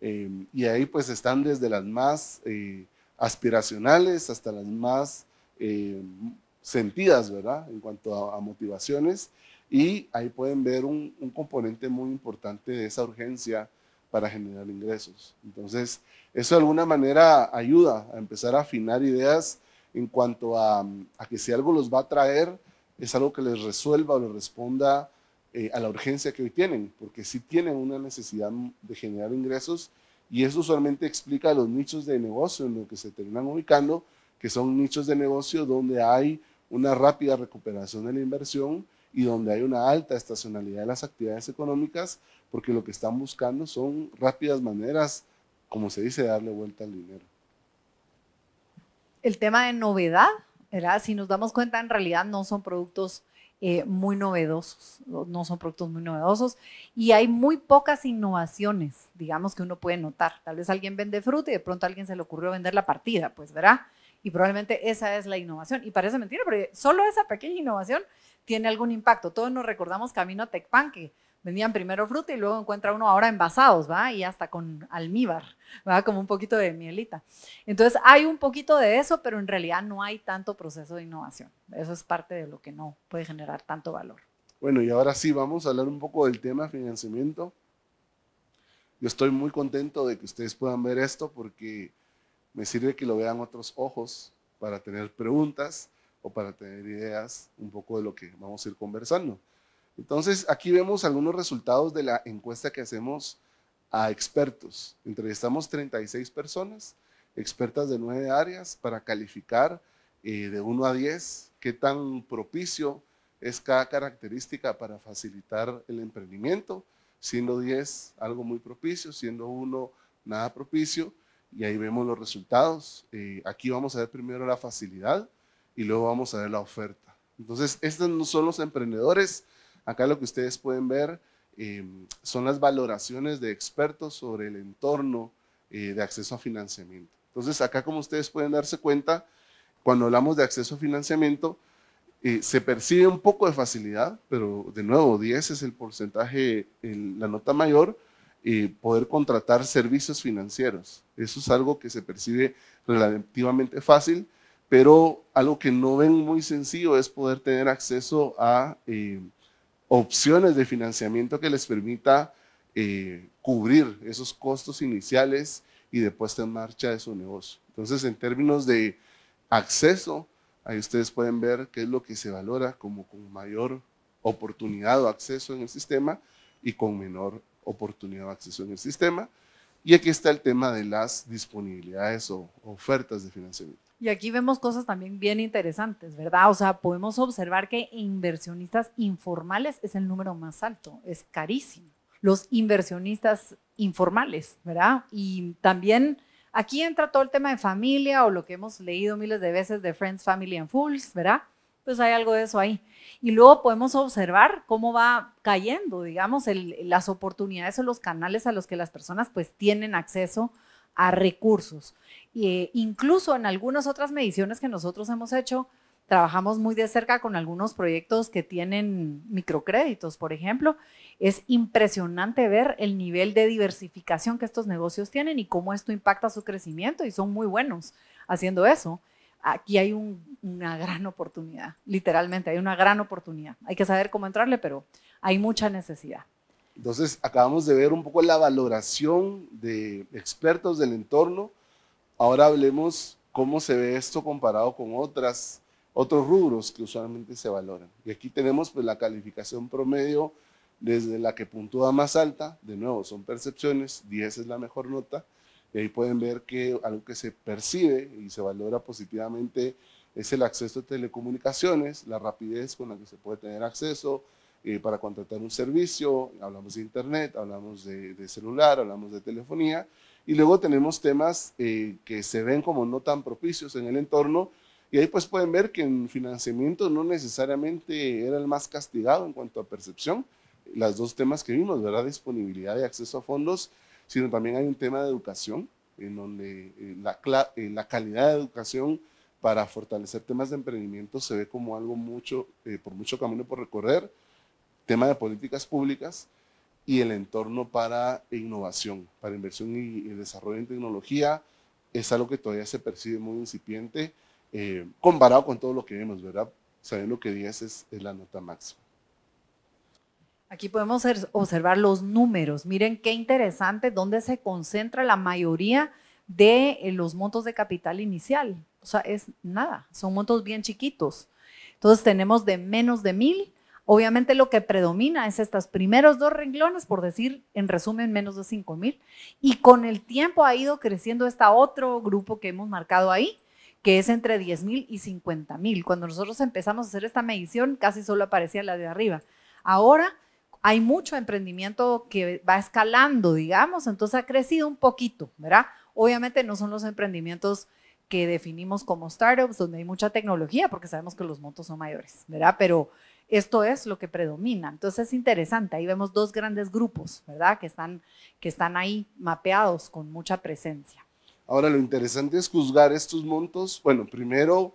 Eh, y ahí pues están desde las más eh, aspiracionales hasta las más eh, sentidas, ¿verdad? En cuanto a, motivaciones. Y ahí pueden ver un, un componente muy importante de esa urgencia para generar ingresos. Entonces, eso de alguna manera ayuda a empezar a afinar ideas en cuanto a, que si algo los va a traer, es algo que les resuelva o les responda eh, a la urgencia que hoy tienen, porque si tienen una necesidad de generar ingresos y eso usualmente explica los nichos de negocio en los que se terminan ubicando, que son nichos de negocio donde hay una rápida recuperación de la inversión y donde hay una alta estacionalidad de las actividades económicas, porque lo que están buscando son rápidas maneras, como se dice, de darle vuelta al dinero. El tema de novedad, ¿verdad? Si nos damos cuenta, en realidad no son productos eh, muy novedosos, no son productos muy novedosos y hay muy pocas innovaciones, digamos, que uno puede notar. Tal vez alguien vende fruta y de pronto a alguien se le ocurrió vender la partida, pues verá. Y probablemente esa es la innovación. Y parece mentira, pero solo esa pequeña innovación tiene algún impacto. Todos nos recordamos Camino a Tecpan, que vendían primero fruta y luego encuentra uno ahora envasados, ¿va? Y hasta con almíbar, ¿va? Como un poquito de mielita. Entonces hay un poquito de eso, pero en realidad no hay tanto proceso de innovación. Eso es parte de lo que no puede generar tanto valor. Bueno, y ahora sí, vamos a hablar un poco del tema financiamiento. Yo estoy muy contento de que ustedes puedan ver esto porque me sirve que lo vean otros ojos para tener preguntas para tener ideas un poco de lo que vamos a ir conversando. Entonces, aquí vemos algunos resultados de la encuesta que hacemos a expertos. Entrevistamos 36 personas, expertas de nueve áreas, para calificar eh, de 1 a 10 qué tan propicio es cada característica para facilitar el emprendimiento, siendo 10 algo muy propicio, siendo 1 nada propicio, y ahí vemos los resultados. Eh, aquí vamos a ver primero la facilidad y luego vamos a ver la oferta. Entonces, estos no son los emprendedores. Acá lo que ustedes pueden ver eh, son las valoraciones de expertos sobre el entorno eh, de acceso a financiamiento. Entonces, acá como ustedes pueden darse cuenta, cuando hablamos de acceso a financiamiento, eh, se percibe un poco de facilidad, pero de nuevo, 10 es el porcentaje, la nota mayor, poder contratar servicios financieros. Eso es algo que se percibe relativamente fácil pero algo que no ven muy sencillo es poder tener acceso a eh, opciones de financiamiento que les permita eh, cubrir esos costos iniciales y de puesta en marcha de su negocio. Entonces, en términos de acceso, ahí ustedes pueden ver qué es lo que se valora como con mayor oportunidad o acceso en el sistema y con menor oportunidad o acceso en el sistema. Y aquí está el tema de las disponibilidades o ofertas de financiamiento. Y aquí vemos cosas también bien interesantes, ¿verdad? O sea, podemos observar que inversionistas informales es el número más alto, es carísimo. Los inversionistas informales, ¿verdad? Y también aquí entra todo el tema de familia o lo que hemos leído miles de veces de Friends, Family and Fools, ¿verdad? Pues hay algo de eso ahí. Y luego podemos observar cómo va cayendo, digamos, las oportunidades o los canales a los que las personas pues tienen acceso a recursos. y eh, incluso en algunas otras mediciones que nosotros hemos hecho, trabajamos muy de cerca con algunos proyectos que tienen microcréditos, por ejemplo. Es impresionante ver el nivel de diversificación que estos negocios tienen y cómo esto impacta su crecimiento y son muy buenos haciendo eso. Aquí hay una gran oportunidad, literalmente, hay una gran oportunidad. Hay que saber cómo entrarle, pero hay mucha necesidad. Entonces, acabamos de ver un poco la valoración de expertos del entorno. Ahora hablemos cómo se ve esto comparado con otras, otros rubros que usualmente se valoran. Y aquí tenemos pues, la calificación promedio desde la que puntúa más alta. De nuevo, son percepciones, 10 es la mejor nota. Y ahí pueden ver que algo que se percibe y se valora positivamente es el acceso a telecomunicaciones, la rapidez con la que se puede tener acceso, eh, para contratar un servicio, hablamos de internet, hablamos de, celular, hablamos de telefonía, y luego tenemos temas eh, que se ven como no tan propicios en el entorno, y ahí pues pueden ver que en financiamiento no necesariamente era el más castigado en cuanto a percepción, las dos temas que vimos, ¿verdad? Disponibilidad y acceso a fondos, sino también hay un tema de educación, en donde eh, la, calidad de educación para fortalecer temas de emprendimiento se ve como algo mucho, por mucho camino por recorrer tema de políticas públicas y el entorno para innovación, para inversión y, desarrollo en tecnología, es algo que todavía se percibe muy incipiente eh, comparado con todo lo que vemos, ¿verdad? Saben lo que 10 es, es la nota máxima. Aquí podemos observar los números. Miren qué interesante dónde se concentra la mayoría de eh, los montos de capital inicial. O sea, es nada, son montos bien chiquitos. Entonces tenemos de menos de mil Obviamente lo que predomina es estos primeros dos renglones, por decir en resumen menos de 5 mil, y con el tiempo ha ido creciendo este otro grupo que hemos marcado ahí, que es entre 10 mil y 50 mil. Cuando nosotros empezamos a hacer esta medición, casi solo aparecía la de arriba. Ahora hay mucho emprendimiento que va escalando, digamos, entonces ha crecido un poquito, ¿verdad? Obviamente no son los emprendimientos que definimos como startups, donde hay mucha tecnología, porque sabemos que los montos son mayores, ¿verdad? Pero esto es lo que predomina. Entonces es interesante, ahí vemos dos grandes grupos, ¿verdad? Que están, que están ahí mapeados con mucha presencia. Ahora lo interesante es juzgar estos montos, bueno, primero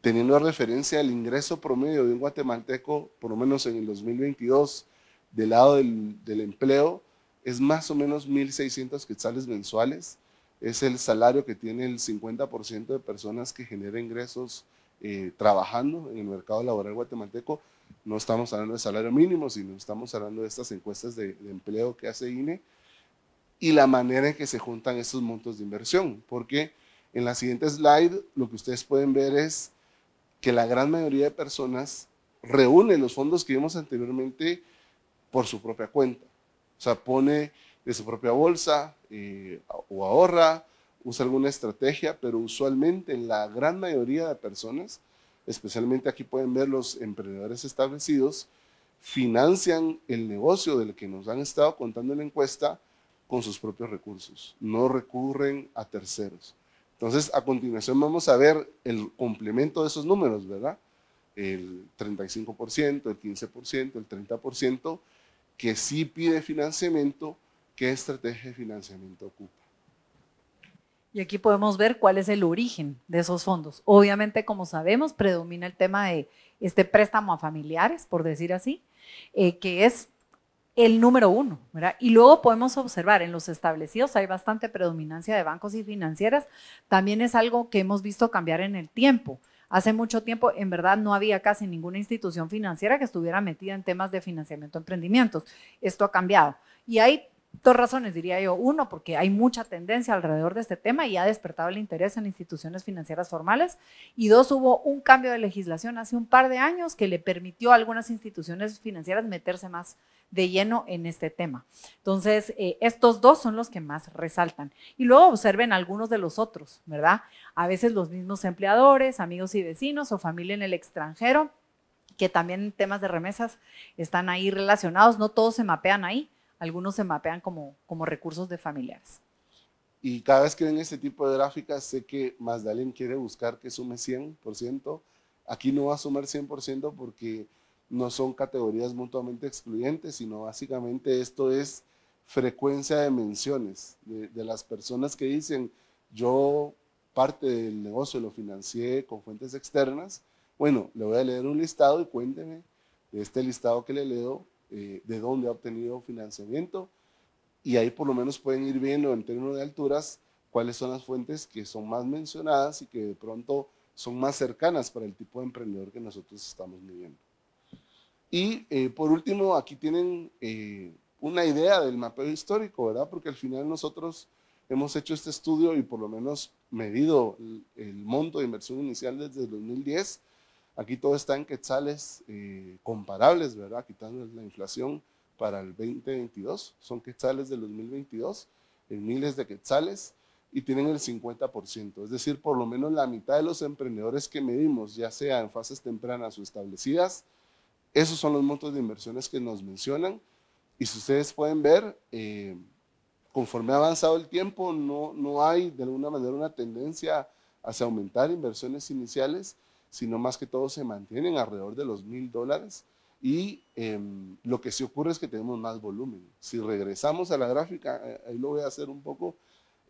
teniendo referencia al ingreso promedio de un guatemalteco, por lo menos en el 2022, del lado del, del empleo, es más o menos 1.600 quetzales mensuales. Es el salario que tiene el 50% de personas que genera ingresos eh, trabajando en el mercado laboral guatemalteco, no estamos hablando de salario mínimo, sino estamos hablando de estas encuestas de, empleo que hace INE y la manera en que se juntan esos montos de inversión, porque en la siguiente slide lo que ustedes pueden ver es que la gran mayoría de personas reúne los fondos que vimos anteriormente por su propia cuenta. O sea, pone de su propia bolsa eh, o ahorra usa alguna estrategia, pero usualmente la gran mayoría de personas, especialmente aquí pueden ver los emprendedores establecidos, financian el negocio del que nos han estado contando en la encuesta con sus propios recursos, no recurren a terceros. Entonces, a continuación vamos a ver el complemento de esos números, ¿verdad? El 35%, el 15%, el 30%, que sí pide financiamiento, qué estrategia de financiamiento ocupa. Y aquí podemos ver cuál es el origen de esos fondos. Obviamente, como sabemos, predomina el tema de este préstamo a familiares, por decir así, eh, que es el número uno, Y luego podemos observar en los establecidos hay bastante predominancia de bancos y financieras. También es algo que hemos visto cambiar en el tiempo. Hace mucho tiempo, en verdad, no había casi ninguna institución financiera que estuviera metida en temas de financiamiento a emprendimientos. Esto ha cambiado. Y hay dos razones, diría yo. Uno, porque hay mucha tendencia alrededor de este tema y ha despertado el interés en instituciones financieras formales. Y dos, hubo un cambio de legislación hace un par de años que le permitió a algunas instituciones financieras meterse más de lleno en este tema. Entonces, eh, estos dos son los que más resaltan. Y luego observen algunos de los otros, ¿verdad? A veces los mismos empleadores, amigos y vecinos o familia en el extranjero que también temas de remesas están ahí relacionados, no todos se mapean ahí, algunos se mapean como, como recursos de familiares. Y cada vez que ven este tipo de gráficas, sé que alguien quiere buscar que sume 100%. Aquí no va a sumar 100% porque no son categorías mutuamente excluyentes, sino básicamente esto es frecuencia de menciones de, de las personas que dicen, yo parte del negocio lo financié con fuentes externas. Bueno, le voy a leer un listado y cuénteme de este listado que le leo eh, de dónde ha obtenido financiamiento y ahí por lo menos pueden ir viendo en términos de alturas cuáles son las fuentes que son más mencionadas y que de pronto son más cercanas para el tipo de emprendedor que nosotros estamos midiendo. Y eh, por último, aquí tienen eh, una idea del mapeo histórico, ¿verdad? Porque al final nosotros hemos hecho este estudio y por lo menos medido el, el monto de inversión inicial desde el 2010 Aquí todo está en quetzales eh, comparables, ¿verdad? Quitando la inflación para el 2022. Son quetzales del 2022 en miles de quetzales y tienen el 50%. Es decir, por lo menos la mitad de los emprendedores que medimos, ya sea en fases tempranas o establecidas, esos son los montos de inversiones que nos mencionan. Y si ustedes pueden ver, eh, conforme ha avanzado el tiempo, no, no hay de alguna manera una tendencia hacia aumentar inversiones iniciales, sino más que todo se mantienen alrededor de los mil dólares. Y em, lo que sí ocurre es que tenemos más volumen. Si regresamos a la gráfica, eh, ahí lo voy a hacer un poco,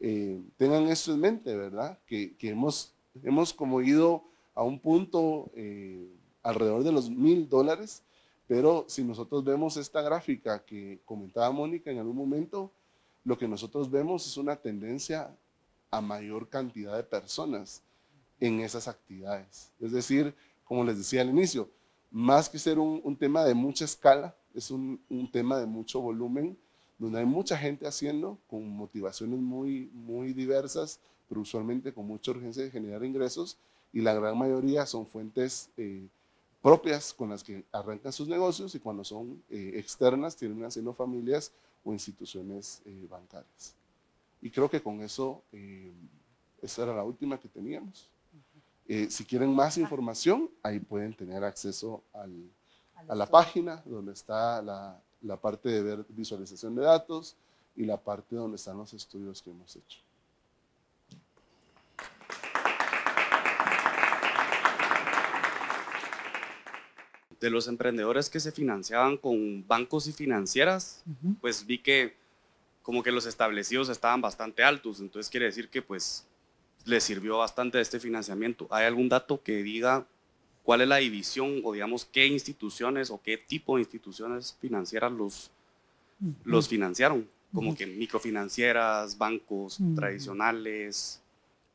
eh, tengan esto en mente, ¿verdad? Que, hemos, hemos como ido a un punto eh, alrededor de los mil dólares, pero si nosotros vemos esta gráfica que comentaba Mónica en algún momento, lo que nosotros vemos es una tendencia a mayor cantidad de personas en esas actividades. Es decir, como les decía al inicio, más que ser un, tema de mucha escala, es un, tema de mucho volumen, donde hay mucha gente haciendo con motivaciones muy, muy diversas, pero usualmente con mucha urgencia de generar ingresos y la gran mayoría son fuentes eh, propias con las que arrancan sus negocios y cuando son eh, externas tienen haciendo familias o instituciones eh, bancarias. Y creo que con eso, esa era la última que teníamos. Eh, si quieren más información, ahí pueden tener acceso a la página donde está la, parte de visualización de datos y la parte donde están los estudios que hemos hecho. de los emprendedores que se financiaban con bancos y financieras, pues vi que como que los establecidos estaban bastante altos, entonces quiere decir que pues le sirvió bastante este financiamiento. ¿Hay algún dato que diga cuál es la división o digamos qué instituciones o qué tipo de instituciones financieras los, los financiaron? Como que microfinancieras, bancos tradicionales.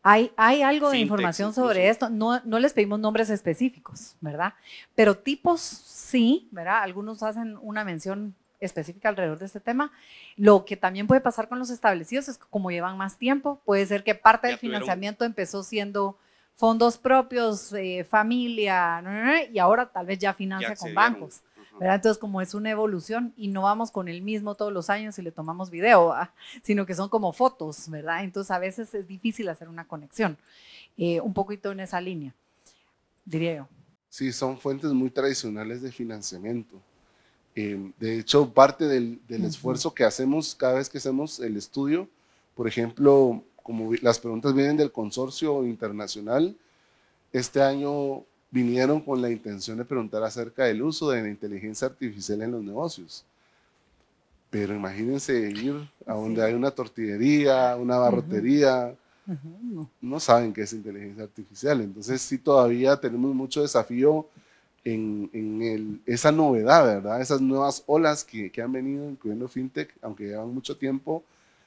Hay, hay algo de información sobre esto. No, no les pedimos nombres específicos, ¿verdad? Pero tipos sí, ¿verdad? Algunos hacen una mención específica alrededor de este tema. Lo que también puede pasar con los establecidos es que como llevan más tiempo, puede ser que parte del financiamiento empezó siendo fondos propios, eh, familia, y ahora tal vez ya financia con bancos. ¿verdad? Entonces, como es una evolución y no vamos con el mismo todos los años y le tomamos video, sino que son como fotos, ¿verdad? Entonces, a veces es difícil hacer una conexión, eh, un poquito en esa línea, diría yo. Sí, son fuentes muy tradicionales de financiamiento. Eh, de hecho, parte del, esfuerzo que hacemos cada vez que hacemos el estudio, por ejemplo, como las preguntas vienen del consorcio internacional, este año vinieron con la intención de preguntar acerca del uso de la inteligencia artificial en los negocios. Pero imagínense ir a donde hay una tortillería, una barrotería. no. saben qué es inteligencia artificial. Entonces sí todavía tenemos mucho desafío en, esa novedad, ¿verdad? Esas nuevas olas que, han venido, incluyendo FinTech, aunque llevan mucho tiempo,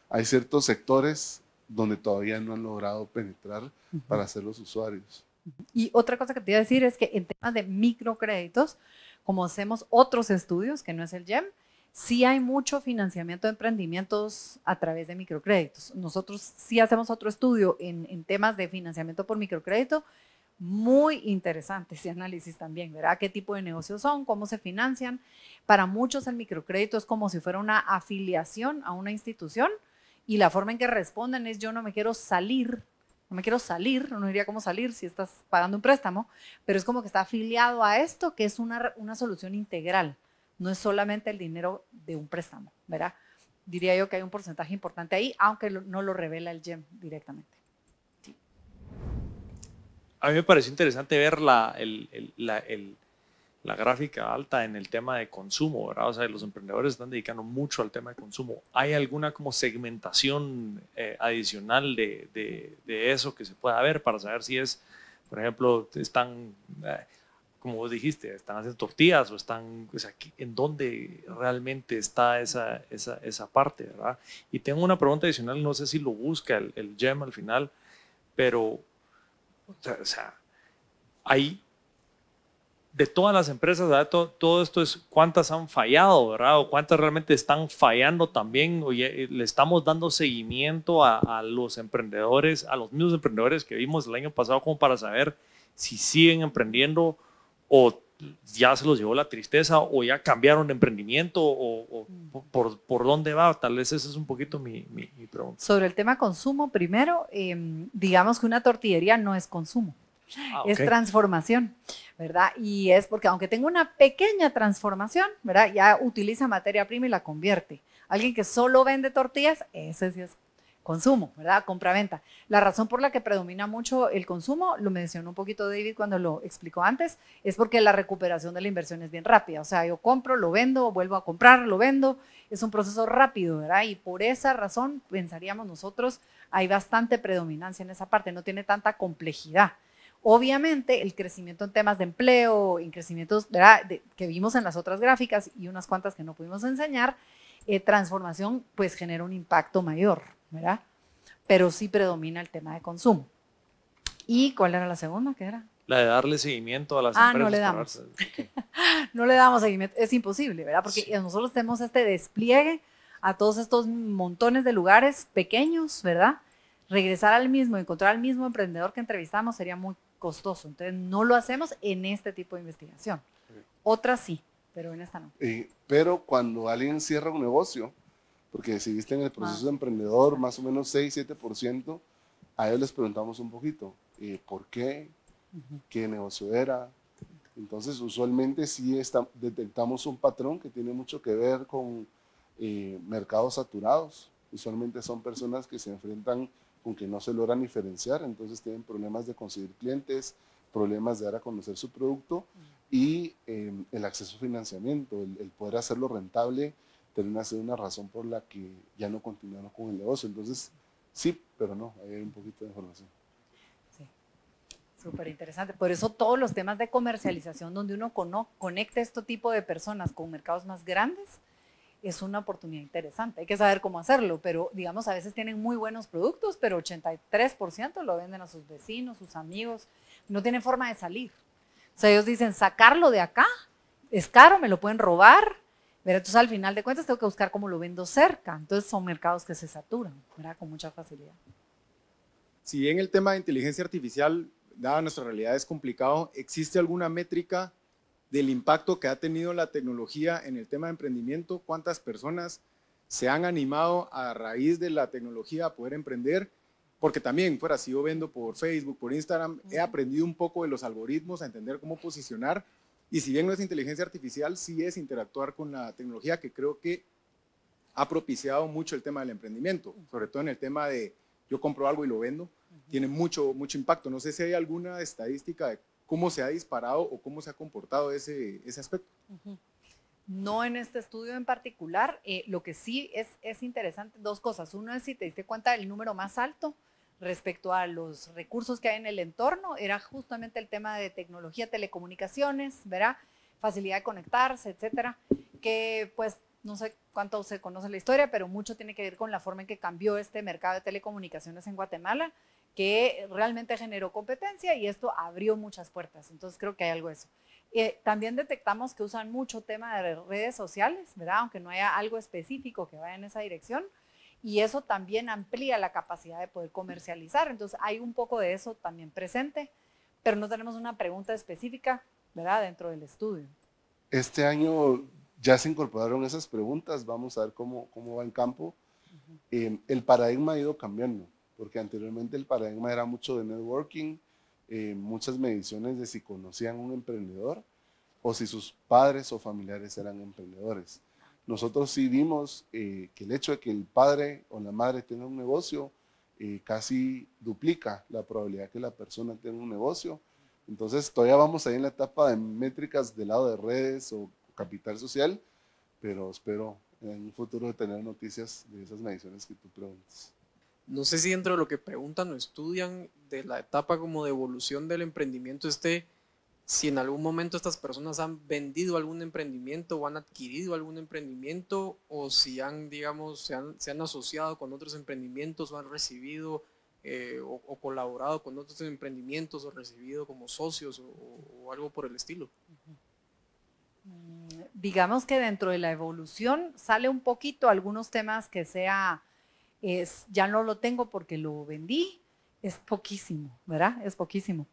hay ciertos sectores donde todavía no han logrado penetrar para ser los usuarios. Y otra cosa que te iba a decir es que en temas de microcréditos, como hacemos otros estudios, que no es el GEM, sí hay mucho financiamiento de emprendimientos a través de microcréditos. Nosotros sí hacemos otro estudio en, en temas de financiamiento por microcrédito muy interesante ese análisis también, ¿verdad? ¿Qué tipo de negocios son? ¿Cómo se financian? Para muchos el microcrédito es como si fuera una afiliación a una institución y la forma en que responden es yo no me quiero salir, no me quiero salir, no diría cómo salir si estás pagando un préstamo, pero es como que está afiliado a esto que es una, una solución integral, no es solamente el dinero de un préstamo, ¿verdad? Diría yo que hay un porcentaje importante ahí, aunque no lo revela el GEM directamente a mí me pareció interesante ver la, la, gráfica alta en el tema de consumo, ¿verdad? O sea, los emprendedores están dedicando mucho al tema de consumo. ¿Hay alguna como segmentación eh, adicional de, de, eso que se pueda ver para saber si es, por ejemplo, están... Eh, como vos dijiste, están haciendo tortillas o están, o sea, ¿en dónde realmente está esa, esa, esa, parte, verdad? Y tengo una pregunta adicional, no sé si lo busca el, el GEM al final, pero o sea, ahí de todas las empresas, Todo, esto es cuántas han fallado, ¿verdad? O cuántas realmente están fallando también. Oye, eh, le estamos dando seguimiento a, a, los emprendedores, a los mismos emprendedores que vimos el año pasado, como para saber si siguen emprendiendo o ya se los llevó la tristeza o ya cambiaron de emprendimiento o, mm. por, dónde va? Tal vez esa es un poquito mi, pregunta. Sobre el tema consumo, primero, em, digamos que una tortillería no es consumo, ah, es transformación, ¿verdad? Y es porque aunque tenga una pequeña transformación, ¿verdad? Ya utiliza materia prima y la convierte. Alguien que solo vende tortillas, ese sí es consumo, ¿verdad? Compra-venta. La razón por la que predomina mucho el consumo, lo mencionó un poquito David cuando lo explicó antes, es porque la recuperación de la inversión es bien rápida. O sea, yo compro, lo vendo, vuelvo a comprar, lo vendo. Es un proceso rápido, ¿verdad? Y por esa razón, pensaríamos nosotros, hay bastante predominancia en esa parte, no tiene tanta complejidad. Obviamente, el crecimiento en temas de empleo, en crecimientos ¿verdad? que vimos en las otras gráficas y unas cuantas que no pudimos enseñar, eh, transformación, pues genera un impacto mayor, ¿verdad? Pero sí predomina el tema de consumo. ¿Y cuál era la segunda? ¿Qué era? La de darle seguimiento a las ah, empresas. no le damos. no le damos seguimiento. Es imposible, ¿verdad? Porque nosotros tenemos este despliegue a todos estos montones de lugares pequeños, ¿verdad? Regresar al mismo, encontrar al mismo emprendedor que entrevistamos sería muy costoso. Entonces, no lo hacemos en este tipo de investigación. otra Otras sí, pero en esta no. pero cuando alguien cierra un negocio, porque si viste en el proceso ah. de emprendedor, más o menos 6-7%, a ellos les preguntamos un poquito, eh, ¿por qué? ¿Qué negocio era? Entonces, usualmente sí detectamos un patrón que tiene mucho que ver con eh, mercados saturados. Usualmente son personas que se enfrentan con que no se logran diferenciar, entonces tienen problemas de conseguir clientes, problemas de dar a conocer su producto y em, el acceso a financiamiento, el poder hacerlo rentable termina siendo una razón por la que ya no continuaron con el negocio. Entonces, sí, pero no, hay un poquito de información. Sí, súper interesante. Por eso todos los temas de comercialización donde uno conecta este tipo de personas con mercados más grandes, es una oportunidad interesante. Hay que saber cómo hacerlo, pero digamos, a veces tienen muy buenos productos, pero 83% lo venden a sus vecinos, sus amigos. No tienen forma de salir. O sea, ellos dicen, sacarlo de acá es caro, me lo pueden robar, pero Entonces, al final de cuentas, tengo que buscar cómo lo vendo cerca. Entonces, son mercados que se saturan, ¿verdad? Con mucha facilidad. Si bien el tema de inteligencia artificial, dada nuestra realidad, es complicado, ¿existe alguna métrica del impacto que ha tenido la tecnología en el tema de emprendimiento? ¿Cuántas personas se han animado a raíz de la tecnología a poder emprender? Porque también, fuera, si yo vendo por Facebook, por Instagram, he aprendido un poco de los algoritmos, a entender cómo posicionar, y si bien no es inteligencia artificial, sí es interactuar con la tecnología que creo que ha propiciado mucho el tema del emprendimiento, sobre todo en el tema de yo compro algo y lo vendo, tiene mucho, mucho impacto. No sé si hay alguna estadística de cómo se ha disparado o cómo se ha comportado ese, aspecto. No en este estudio en particular, eh, lo que sí es, es interesante, dos cosas. Uno es si te diste cuenta del número más alto, respecto a los recursos que hay en el entorno era justamente el tema de tecnología, telecomunicaciones, ¿verdad? Facilidad de conectarse, etcétera, que pues no sé cuánto se conoce la historia, pero mucho tiene que ver con la forma en que cambió este mercado de telecomunicaciones en Guatemala, que realmente generó competencia y esto abrió muchas puertas. Entonces creo que hay algo de eso. Eh, también detectamos que usan mucho tema de redes sociales, Aunque no haya algo específico que vaya en esa dirección y eso también amplía la capacidad de poder comercializar. Entonces hay un poco de eso también presente, pero no tenemos una pregunta específica, ¿verdad?, dentro del estudio. Este año ya se incorporaron esas preguntas, vamos a ver cómo, va en campo. Eh, el paradigma ha ido cambiando, porque anteriormente el paradigma era mucho de networking, eh, muchas mediciones de si conocían un emprendedor o si sus padres o familiares eran emprendedores nosotros sí vimos eh, que el hecho de que el padre o la madre tenga un negocio eh, casi duplica la probabilidad que la persona tenga un negocio. Entonces todavía vamos ahí en la etapa de métricas del lado de redes o capital social, pero espero en un futuro tener noticias de esas mediciones que tú preguntas. No sé si dentro de lo que preguntan o estudian de la etapa como de evolución del emprendimiento esté si en algún momento estas personas han vendido algún emprendimiento o han adquirido algún emprendimiento o si han, digamos, se han, asociado con otros emprendimientos o han recibido eh, o, colaborado con otros emprendimientos o recibido como socios o, o algo por el estilo. Mm, digamos que dentro de la evolución sale un poquito algunos temas que sea, es, ya no lo tengo porque lo vendí, es poquísimo, ¿verdad? Es poquísimo.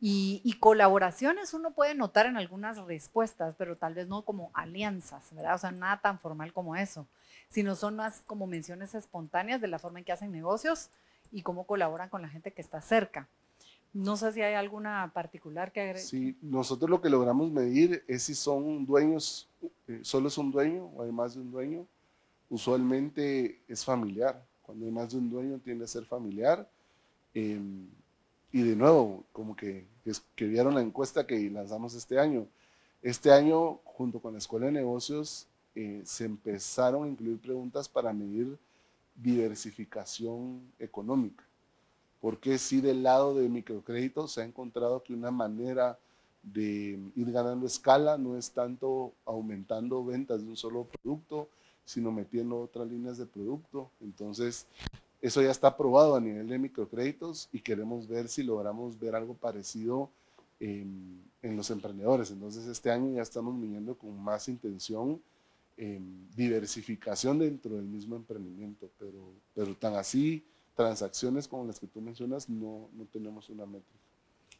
Y, colaboraciones uno puede notar en algunas respuestas, pero tal vez no como alianzas, ¿verdad? O sea, nada tan formal como eso, sino son más como menciones espontáneas de la forma en que hacen negocios y cómo colaboran con la gente que está cerca. No sé si hay alguna particular que agregue. Sí, nosotros lo que logramos medir es si son dueños, eh, solo es un dueño o además de un dueño. Usualmente es familiar. Cuando hay más de un dueño tiende a ser familiar Em, y de nuevo, como que, que vieron la encuesta que lanzamos este año. Este año, junto con la Escuela de Negocios, eh, se empezaron a incluir preguntas para medir diversificación económica. Porque si del lado de microcrédito se ha encontrado que una manera de ir ganando escala no es tanto aumentando ventas de un solo producto, sino metiendo otras líneas de producto. Entonces, eso ya está aprobado a nivel de microcréditos y queremos ver si logramos ver algo parecido en los emprendedores. Entonces, este año ya estamos viniendo con más intención, em, diversificación dentro del mismo emprendimiento, pero, pero tan así, transacciones como las que tú mencionas, no, no tenemos una métrica.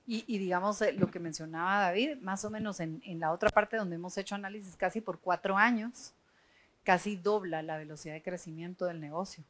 Y, digamos eh, lo que mencionaba David, más o menos en, la otra parte donde hemos hecho análisis casi por cuatro años, casi dobla la velocidad de crecimiento del negocio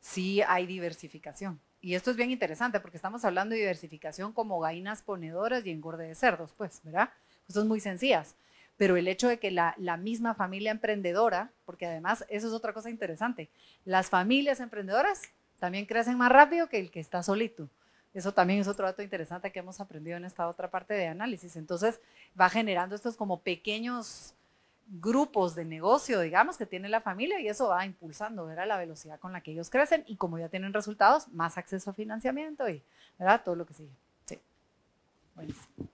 sí hay diversificación. Y esto es bien interesante porque estamos hablando de diversificación como gallinas ponedoras y engorde de cerdos, pues, ¿verdad? Pues son muy sencillas. Pero el hecho de que la, la misma familia emprendedora, porque además eso es otra cosa interesante, las familias emprendedoras también crecen más rápido que el que está solito. Eso también es otro dato interesante que hemos aprendido en esta otra parte de análisis. Entonces, va generando estos como pequeños grupos de negocio, digamos, que tiene la familia y eso va impulsando, ¿verdad? La velocidad con la que ellos crecen y como ya tienen resultados, más acceso a financiamiento y, ¿verdad? Todo lo que sigue. Sí.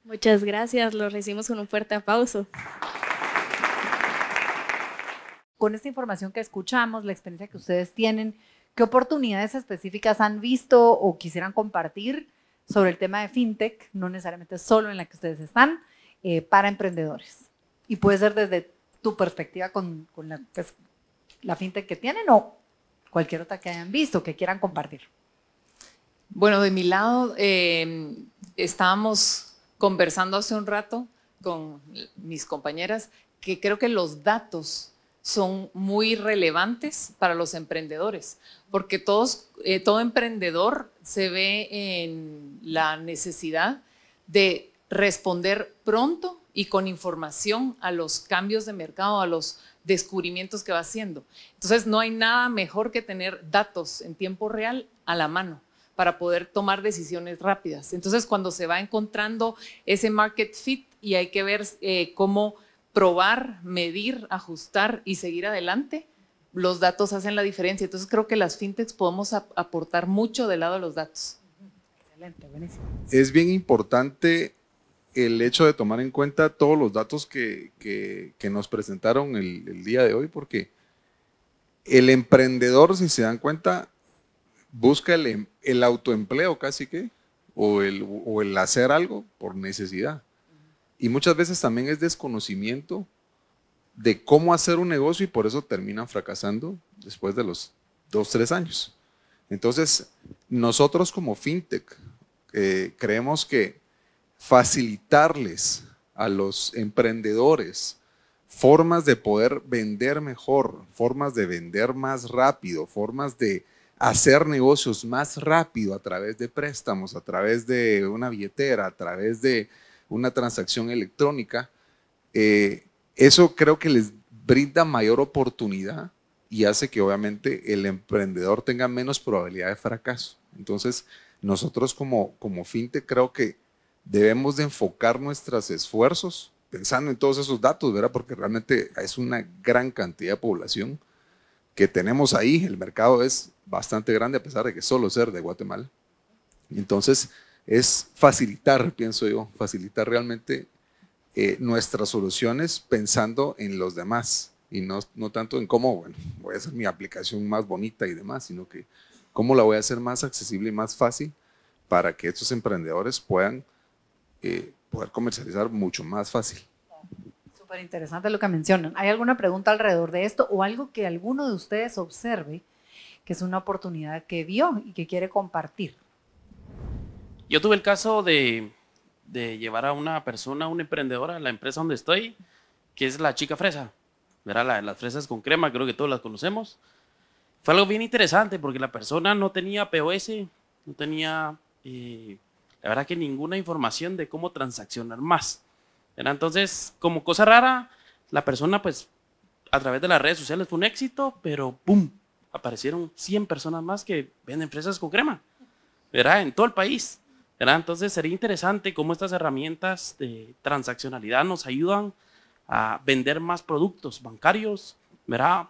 Muchas gracias, lo recibimos con un fuerte aplauso. Con esta información que escuchamos, la experiencia que ustedes tienen, ¿qué oportunidades específicas han visto o quisieran compartir sobre el tema de fintech, no necesariamente solo en la que ustedes están, eh, para emprendedores? Y puede ser desde perspectiva con, la, pues, finte que tienen o cualquier otra que hayan visto, que quieran compartir. Bueno, de mi lado, em, estábamos conversando hace un rato con mis compañeras que creo que los datos son muy relevantes para los emprendedores, porque todos, eh, todo emprendedor se ve en la necesidad de responder pronto y con información a los cambios de mercado, a los descubrimientos que va haciendo. Entonces, no hay nada mejor que tener datos en tiempo real a la mano para poder tomar decisiones rápidas. Entonces, cuando se va encontrando ese market fit y hay que ver eh, cómo probar, medir, ajustar y seguir adelante, los datos hacen la diferencia. Entonces, creo que las fintechs podemos aportar mucho del lado de los datos. Excelente, buenísimo. Es bien importante el hecho de tomar en cuenta todos los datos que, nos presentaron el, día de hoy, porque el emprendedor, si se dan cuenta, busca el, em, autoempleo casi que, o el, hacer algo por necesidad. Y muchas veces también es desconocimiento de cómo hacer un negocio y por eso terminan fracasando después de los dos, tres años. Entonces, nosotros como FinTech eh, creemos que facilitarles a los emprendedores formas de poder vender mejor, formas de vender más rápido, formas de hacer negocios más rápido a través de préstamos, a través de una billetera, a través de una transacción electrónica, eh, eso creo que les brinda mayor oportunidad y hace que obviamente el emprendedor tenga menos probabilidad de fracaso. Entonces, nosotros como, como fintech creo que debemos de enfocar nuestros esfuerzos pensando en todos esos datos, ¿verdad? Porque realmente es una gran cantidad de población que tenemos ahí. El mercado es bastante grande a pesar de que solo ser de Guatemala. Entonces, es facilitar, pienso yo, facilitar realmente eh, nuestras soluciones pensando en los demás y no, no tanto en cómo, bueno, voy a hacer mi aplicación más bonita y demás, sino que cómo la voy a hacer más accesible y más fácil para que estos emprendedores puedan eh, poder comercializar mucho más fácil. Súper interesante lo que mencionan. ¿Hay alguna pregunta alrededor de esto o algo que alguno de ustedes observe que es una oportunidad que vio y que quiere compartir? Yo tuve el caso de, llevar a una persona, una emprendedora, a la empresa donde estoy, que es la chica fresa. Verá, las fresas con crema, creo que todos las conocemos. Fue algo bien interesante porque la persona no tenía POS, no tenía eh, la verdad que ninguna información de cómo transaccionar más. Entonces, como cosa rara, la persona pues a través de las redes sociales fue un éxito, pero ¡pum! Aparecieron 100 personas más que venden fresas con crema, ¿verdad? En todo el país. ¿verdad? Entonces sería interesante cómo estas herramientas de transaccionalidad nos ayudan a vender más productos bancarios, ¿verdad?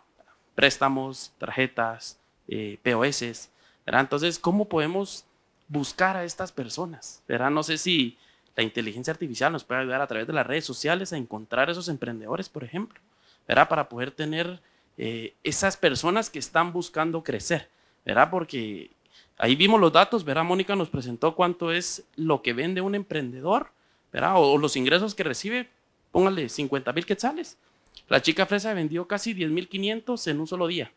préstamos, tarjetas, eh, POS. Entonces, ¿cómo podemos buscar a estas personas, ¿verdad? No sé si la inteligencia artificial nos puede ayudar a través de las redes sociales a encontrar esos emprendedores, por ejemplo, ¿verdad? Para poder tener eh, esas personas que están buscando crecer, ¿verdad? Porque ahí vimos los datos, ¿verdad? Mónica nos presentó cuánto es lo que vende un emprendedor, ¿verdad? O, los ingresos que recibe, póngale 50 mil quetzales. La chica fresa vendió casi 10.500 en un solo día,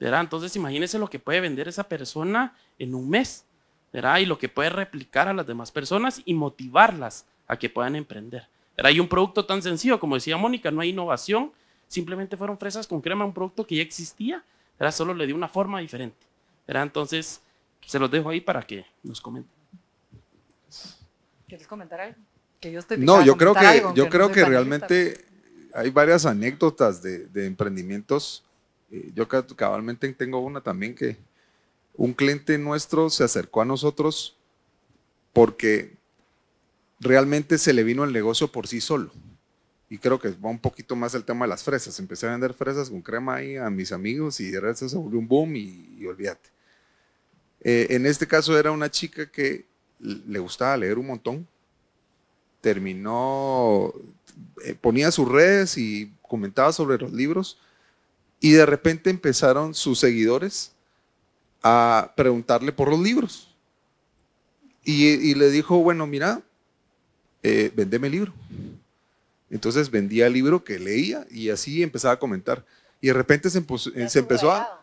¿verdad? Entonces imagínense lo que puede vender esa persona en un mes, ¿verdad? Y lo que puede replicar a las demás personas y motivarlas a que puedan emprender. ¿verdad? Y un producto tan sencillo, como decía Mónica, no hay innovación, simplemente fueron fresas con crema, un producto que ya existía, era solo le dio una forma diferente. ¿verdad? Entonces, se los dejo ahí para que nos comenten. ¿Quieres comentar algo? Que yo no, yo creo que, yo creo que realmente hay varias anécdotas de, emprendimientos. Eh, yo cabalmente tengo una también que, un cliente nuestro se acercó a nosotros porque realmente se le vino el negocio por sí solo. Y creo que va un poquito más el tema de las fresas. Empecé a vender fresas con crema ahí a mis amigos y de repente se volvió un boom y, olvídate. Eh, en este caso era una chica que le gustaba leer un montón. Terminó, eh, ponía sus redes y comentaba sobre los libros y de repente empezaron sus seguidores a preguntarle por los libros. Y, le dijo, bueno, mira, eh, vendeme el libro. Entonces vendía el libro que leía y así empezaba a comentar. Y de repente se, eh, empezó, a...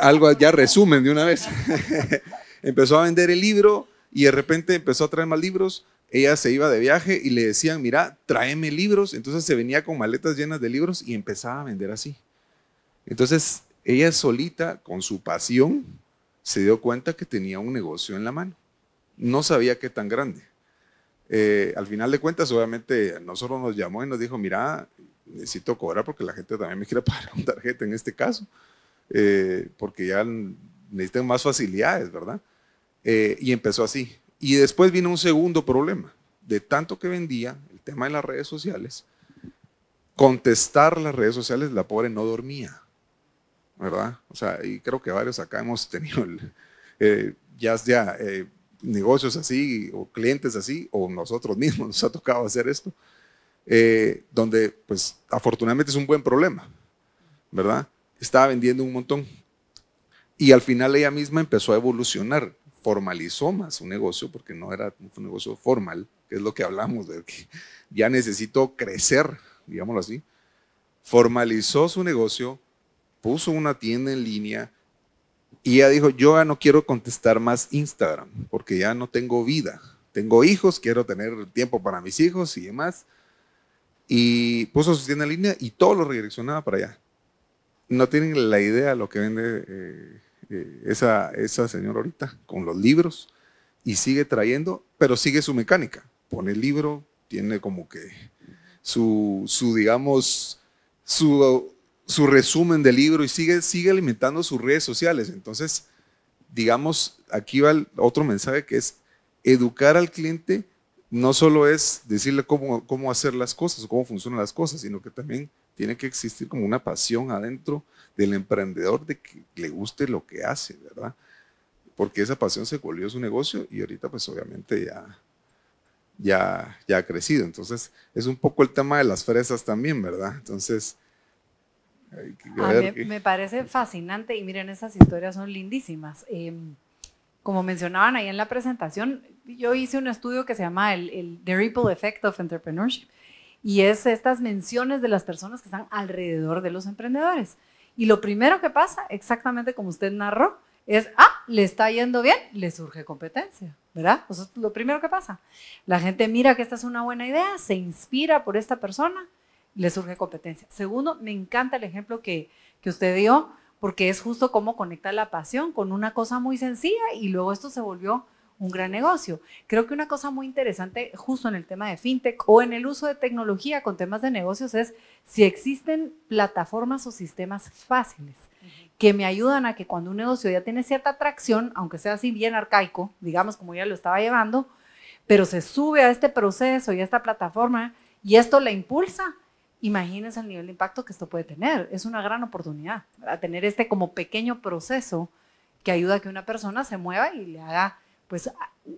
Algo ya resumen de una vez. empezó a vender el libro y de repente empezó a traer más libros. Ella se iba de viaje y le decían, mira, tráeme libros. Entonces se venía con maletas llenas de libros y empezaba a vender así. Entonces ella solita, con su pasión, se dio cuenta que tenía un negocio en la mano. No sabía qué tan grande. Eh, al final de cuentas, obviamente, a nosotros nos llamó y nos dijo, mira, necesito cobrar porque la gente también me quiere pagar un tarjeta en este caso, eh, porque ya necesitan más facilidades, ¿verdad? Eh, y empezó así. Y después vino un segundo problema. De tanto que vendía, el tema de las redes sociales, contestar las redes sociales, la pobre no dormía. ¿verdad? O sea, y creo que varios acá hemos tenido eh, ya eh, negocios así o clientes así, o nosotros mismos nos ha tocado hacer esto, eh, donde pues afortunadamente es un buen problema, ¿verdad? Estaba vendiendo un montón y al final ella misma empezó a evolucionar, formalizó más su negocio porque no era un negocio formal, que es lo que hablamos, de que ya necesito crecer, digámoslo así, formalizó su negocio, puso una tienda en línea y ella dijo, yo ya no quiero contestar más Instagram porque ya no tengo vida. Tengo hijos, quiero tener tiempo para mis hijos y demás. Y puso su tienda en línea y todo lo redireccionaba para allá. No tienen la idea lo que vende eh, eh, esa, esa señora ahorita con los libros y sigue trayendo, pero sigue su mecánica. Pone el libro, tiene como que su, su digamos, su su resumen del libro y sigue, sigue alimentando sus redes sociales. Entonces, digamos, aquí va otro mensaje que es educar al cliente no solo es decirle cómo, cómo hacer las cosas o cómo funcionan las cosas, sino que también tiene que existir como una pasión adentro del emprendedor de que le guste lo que hace, ¿verdad? Porque esa pasión se volvió su negocio y ahorita pues obviamente ya, ya, ya ha crecido. Entonces es un poco el tema de las fresas también, ¿verdad? Entonces me, parece fascinante y miren, esas historias son lindísimas. Em, como mencionaban ahí en la presentación, yo hice un estudio que se llama el, el, The Ripple Effect of Entrepreneurship y es estas menciones de las personas que están alrededor de los emprendedores. Y lo primero que pasa, exactamente como usted narró, es, ah, le está yendo bien, le surge competencia, ¿verdad? Eso es lo primero que pasa. La gente mira que esta es una buena idea, se inspira por esta persona le surge competencia. Segundo, me encanta el ejemplo que, usted dio, porque es justo cómo conecta la pasión con una cosa muy sencilla y luego esto se volvió un gran negocio. Creo que una cosa muy interesante justo en el tema de fintech o en el uso de tecnología con temas de negocios es si existen plataformas o sistemas fáciles que me ayudan a que cuando un negocio ya tiene cierta atracción, aunque sea así bien arcaico, digamos como ya lo estaba llevando, pero se sube a este proceso y a esta plataforma y esto la impulsa, imagínense el nivel de impacto que esto puede tener. Es una gran oportunidad, para tener este como pequeño proceso que ayuda a que una persona se mueva y le haga pues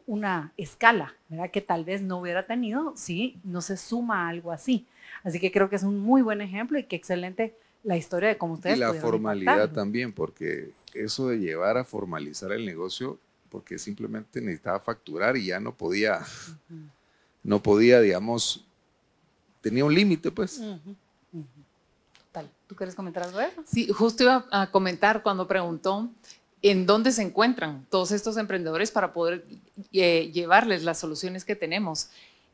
una escala, ¿verdad? Que tal vez no hubiera tenido si no se suma algo así. Así que creo que es un muy buen ejemplo y que excelente la historia de cómo ustedes... Y la formalidad también, porque eso de llevar a formalizar el negocio, porque simplemente necesitaba facturar y ya no podía, no podía, digamos, tenía un límite, pues. Total. ¿Tú quieres comentar algo? Sí, justo iba a comentar cuando preguntó en dónde se encuentran todos estos emprendedores para poder eh, llevarles las soluciones que tenemos.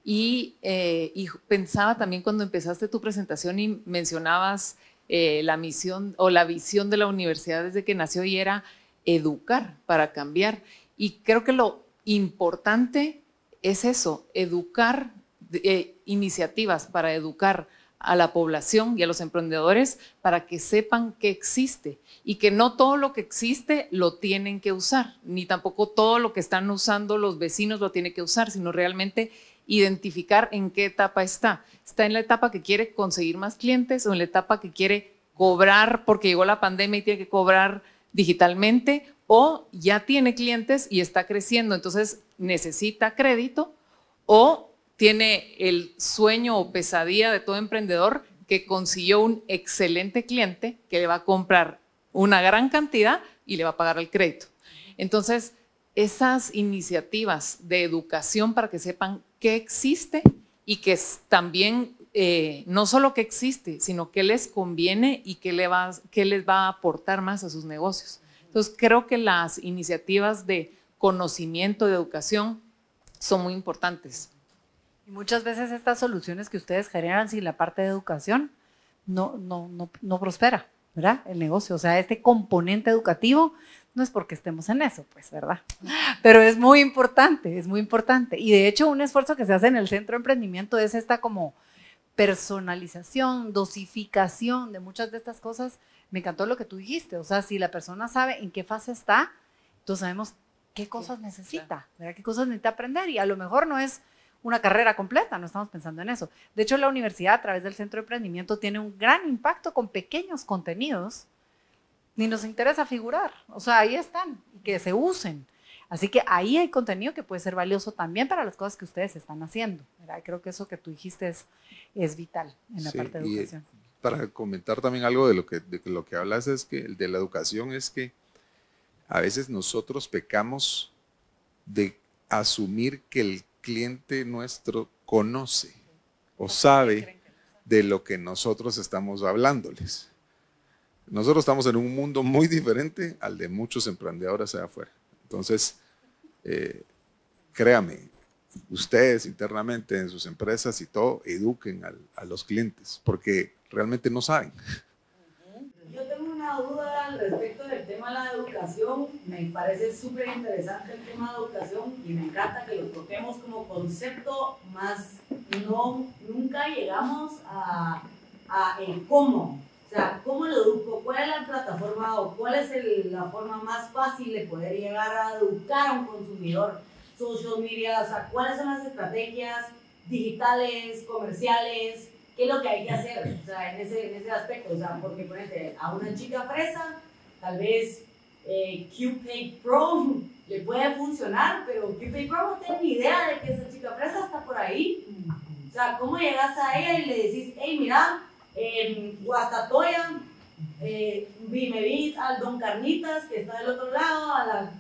Eh, y, pensaba también cuando empezaste tu presentación y mencionabas eh, la misión o la visión de la universidad desde que nació y era educar para cambiar. Y creo que lo importante es eso, educar eh, iniciativas para educar a la población y a los emprendedores para que sepan que existe y que no todo lo que existe lo tienen que usar, ni tampoco todo lo que están usando los vecinos lo tienen que usar, sino realmente identificar en qué etapa está. Está en la etapa que quiere conseguir más clientes o en la etapa que quiere cobrar porque llegó la pandemia y tiene que cobrar digitalmente o ya tiene clientes y está creciendo, entonces necesita crédito o tiene el sueño o pesadilla de todo emprendedor que consiguió un excelente cliente que le va a comprar una gran cantidad y le va a pagar el crédito. Entonces, esas iniciativas de educación para que sepan qué existe y que también, eh, no solo qué existe, sino qué les conviene y qué, qué les va a aportar más a sus negocios. Entonces, creo que las iniciativas de conocimiento, de educación, son muy importantes. Y muchas veces estas soluciones que ustedes generan sin la parte de educación no, no, no, no prospera, ¿verdad? El negocio, o sea, este componente educativo no es porque estemos en eso, pues, ¿verdad? Pero es muy importante, es muy importante. Y de hecho, un esfuerzo que se hace en el centro de emprendimiento es esta como personalización, dosificación de muchas de estas cosas. Me encantó lo que tú dijiste, o sea, si la persona sabe en qué fase está, entonces sabemos qué cosas necesita, ¿verdad? ¿Qué cosas necesita aprender? Y a lo mejor no es una carrera completa, no estamos pensando en eso. De hecho, la universidad a través del centro de emprendimiento tiene un gran impacto con pequeños contenidos, ni nos interesa figurar, o sea, ahí están, y que se usen. Así que ahí hay contenido que puede ser valioso también para las cosas que ustedes están haciendo. Creo que eso que tú dijiste es, es vital en la parte de eh, educación. Para comentar también algo de lo que, de lo que hablas es que de la educación es que a veces nosotros pecamos de asumir que el cliente nuestro conoce o sabe de lo que nosotros estamos hablándoles. Nosotros estamos en un mundo muy diferente al de muchos emprendedores allá afuera. Entonces, eh, créame, ustedes internamente en sus empresas y todo, eduquen a los clientes, porque realmente no saben. Yo tengo una duda al respecto de tema la educación, me parece súper interesante el tema de educación y me encanta que lo toquemos como concepto, más no, nunca llegamos a, a el cómo. O sea, ¿cómo lo educo? ¿Cuál es la plataforma o cuál es la forma más fácil de poder llegar a educar a un consumidor? Social media, o sea, ¿cuáles son las estrategias digitales, comerciales? ¿Qué es lo que hay que hacer? O sea, en ese, en ese aspecto, o sea, porque ponete a una chica presa Tal vez eh, QPay Pro le puede funcionar, pero QPay Pro no tiene ni idea de que esa chica presa está por ahí. O sea, ¿cómo llegas a ella y le decís, hey, mira, en em, Guastatoya, eh, al Don Carnitas que está del otro lado, a,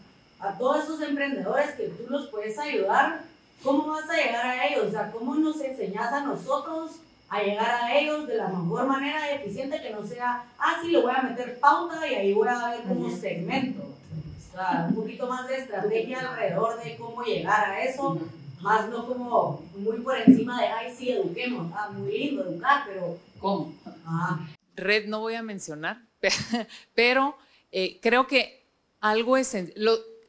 a todos esos emprendedores que tú los puedes ayudar? ¿Cómo vas a llegar a ellos? O sea, ¿cómo nos enseñas a nosotros? a llegar a ellos de la mejor manera eficiente que no sea, ah, sí, le voy a meter pauta y ahí voy a ver como segmento. O sea, un poquito más de estrategia alrededor de cómo llegar a eso, más no como muy por encima de, ay, sí, eduquemos, ah, muy lindo educar, pero ¿cómo? Red no voy a mencionar, pero eh, creo que algo es,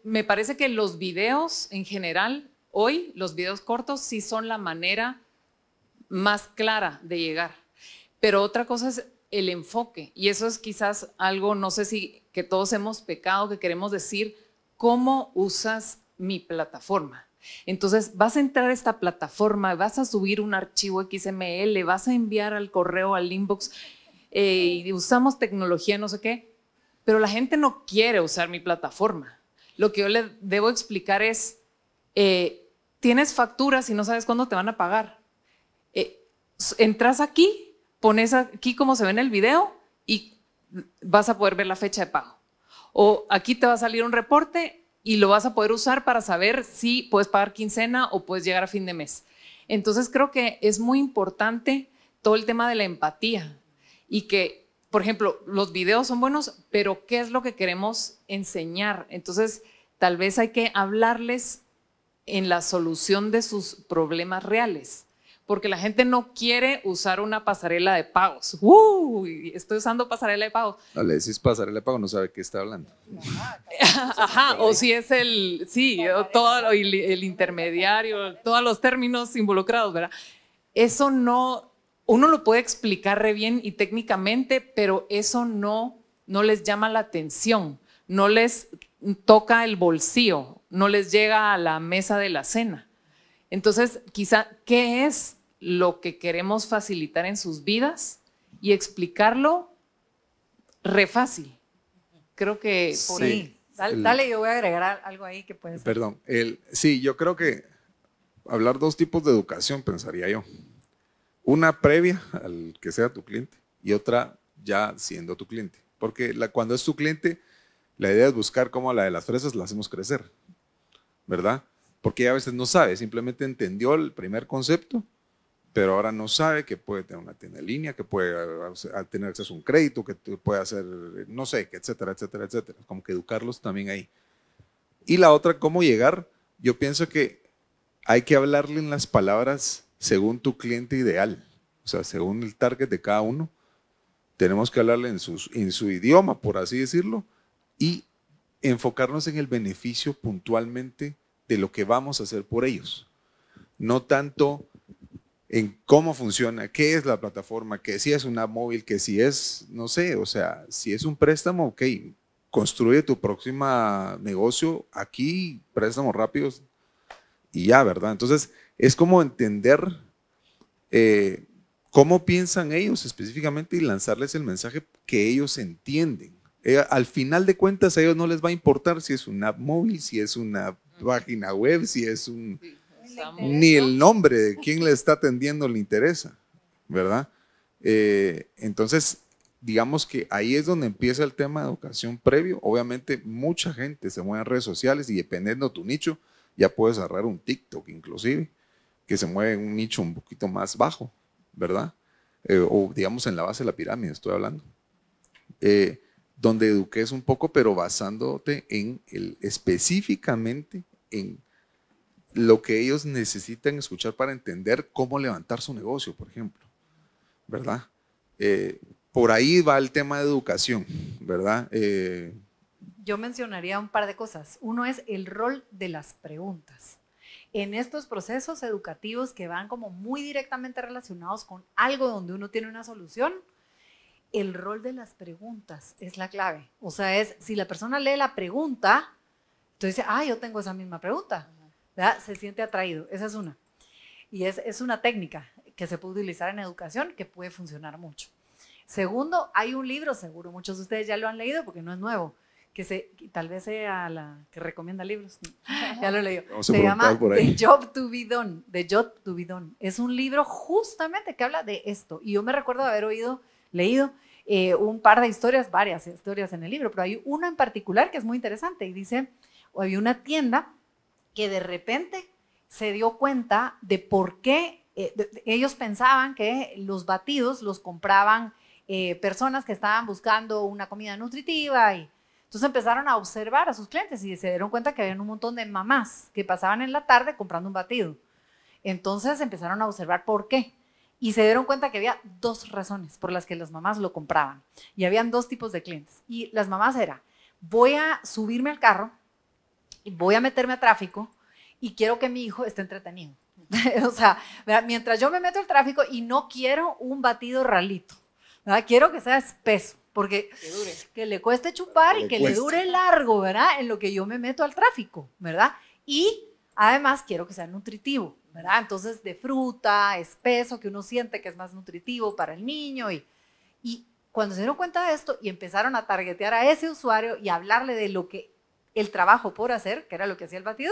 me parece que los videos en general, hoy, los videos cortos, sí son la manera más clara de llegar. Pero otra cosa es el enfoque, y eso es quizás algo, no sé si que todos hemos pecado, que queremos decir, ¿cómo usas mi plataforma? Entonces, vas a entrar a esta plataforma, vas a subir un archivo XML, vas a enviar al correo, al inbox, eh, y usamos tecnología, no sé qué, pero la gente no quiere usar mi plataforma. Lo que yo le debo explicar es, eh, tienes facturas y no sabes cuándo te van a pagar entras aquí, pones aquí como se ve en el video y vas a poder ver la fecha de pago. O aquí te va a salir un reporte y lo vas a poder usar para saber si puedes pagar quincena o puedes llegar a fin de mes. Entonces creo que es muy importante todo el tema de la empatía y que, por ejemplo, los videos son buenos, pero ¿qué es lo que queremos enseñar? Entonces, tal vez hay que hablarles en la solución de sus problemas reales porque la gente no quiere usar una pasarela de pagos. Uy, estoy usando pasarela de pagos. No, le decís pasarela de pagos, no sabe qué está hablando. Ajá, o si es el, sí, todo el, intermediario, todos los términos involucrados, ¿verdad? Eso no, uno lo puede explicar re bien y técnicamente, pero eso no, no les llama la atención, no les toca el bolsillo, no les llega a la mesa de la cena. Entonces, quizá, ¿qué es lo que queremos facilitar en sus vidas y explicarlo refácil, Creo que por Dale, yo voy a agregar algo ahí que puede Perdón. El, sí, yo creo que hablar dos tipos de educación, pensaría yo. Una previa al que sea tu cliente y otra ya siendo tu cliente. Porque cuando es tu cliente, la idea es buscar cómo la de las fresas la hacemos crecer, ¿verdad? Porque a veces no sabe, simplemente entendió el primer concepto pero ahora no sabe que puede tener una tienda línea, que puede tener acceso a un crédito, que puede hacer, no sé, etcétera, etcétera, etcétera. Como que educarlos también ahí. Y la otra, cómo llegar. Yo pienso que hay que hablarle en las palabras según tu cliente ideal, o sea, según el target de cada uno. Tenemos que hablarle en, sus, en su idioma, por así decirlo, y enfocarnos en el beneficio puntualmente de lo que vamos a hacer por ellos. No tanto en cómo funciona, qué es la plataforma, que si es una móvil, que si es, no sé, o sea, si es un préstamo, ok, construye tu próximo negocio aquí, préstamos rápidos y ya, ¿verdad? Entonces, es como entender eh, cómo piensan ellos específicamente y lanzarles el mensaje que ellos entienden. Eh, al final de cuentas, a ellos no les va a importar si es una móvil, si es una página web, si es un ni el nombre de quién le está atendiendo le interesa, ¿verdad? Eh, entonces, digamos que ahí es donde empieza el tema de educación previo. Obviamente, mucha gente se mueve en redes sociales y dependiendo de tu nicho, ya puedes agarrar un TikTok inclusive, que se mueve en un nicho un poquito más bajo, ¿verdad? Eh, o digamos en la base de la pirámide, estoy hablando. Eh, donde eduques un poco, pero basándote en el, específicamente en lo que ellos necesitan escuchar para entender cómo levantar su negocio, por ejemplo, ¿verdad? Eh, por ahí va el tema de educación, ¿verdad? Eh, yo mencionaría un par de cosas. Uno es el rol de las preguntas. En estos procesos educativos que van como muy directamente relacionados con algo donde uno tiene una solución, el rol de las preguntas es la clave. O sea, es si la persona lee la pregunta, entonces, ah, yo tengo esa misma pregunta. Se siente atraído. Esa es una. Y es, una técnica que se puede utilizar en educación que puede funcionar mucho. Segundo, hay un libro, seguro muchos de ustedes ya lo han leído porque no es nuevo, que se, tal vez sea la que recomienda libros. ya lo leí. Se llama The Job to Be Done. The Job to Be Done. Es un libro justamente que habla de esto. Y yo me recuerdo haber oído, leído eh, un par de historias, varias historias en el libro, pero hay una en particular que es muy interesante y dice, había una tienda que de repente se dio cuenta de por qué eh, ellos pensaban que los batidos los compraban eh, personas que estaban buscando una comida nutritiva y entonces empezaron a observar a sus clientes y se dieron cuenta que había un montón de mamás que pasaban en la tarde comprando un batido. Entonces empezaron a observar por qué y se dieron cuenta que había dos razones por las que las mamás lo compraban y habían dos tipos de clientes y las mamás era voy a subirme al carro voy a meterme a tráfico y quiero que mi hijo esté entretenido. o sea, mientras yo me meto al tráfico y no quiero un batido ralito, ¿verdad? quiero que sea espeso, porque que, le cueste chupar y que le dure largo, ¿verdad? En lo que yo me meto al tráfico, ¿verdad? Y además quiero que sea nutritivo, ¿verdad? Entonces, de fruta, espeso, que uno siente que es más nutritivo para el niño. Y, y cuando se dieron cuenta de esto y empezaron a targetear a ese usuario y hablarle de lo que el trabajo por hacer, que era lo que hacía el batido,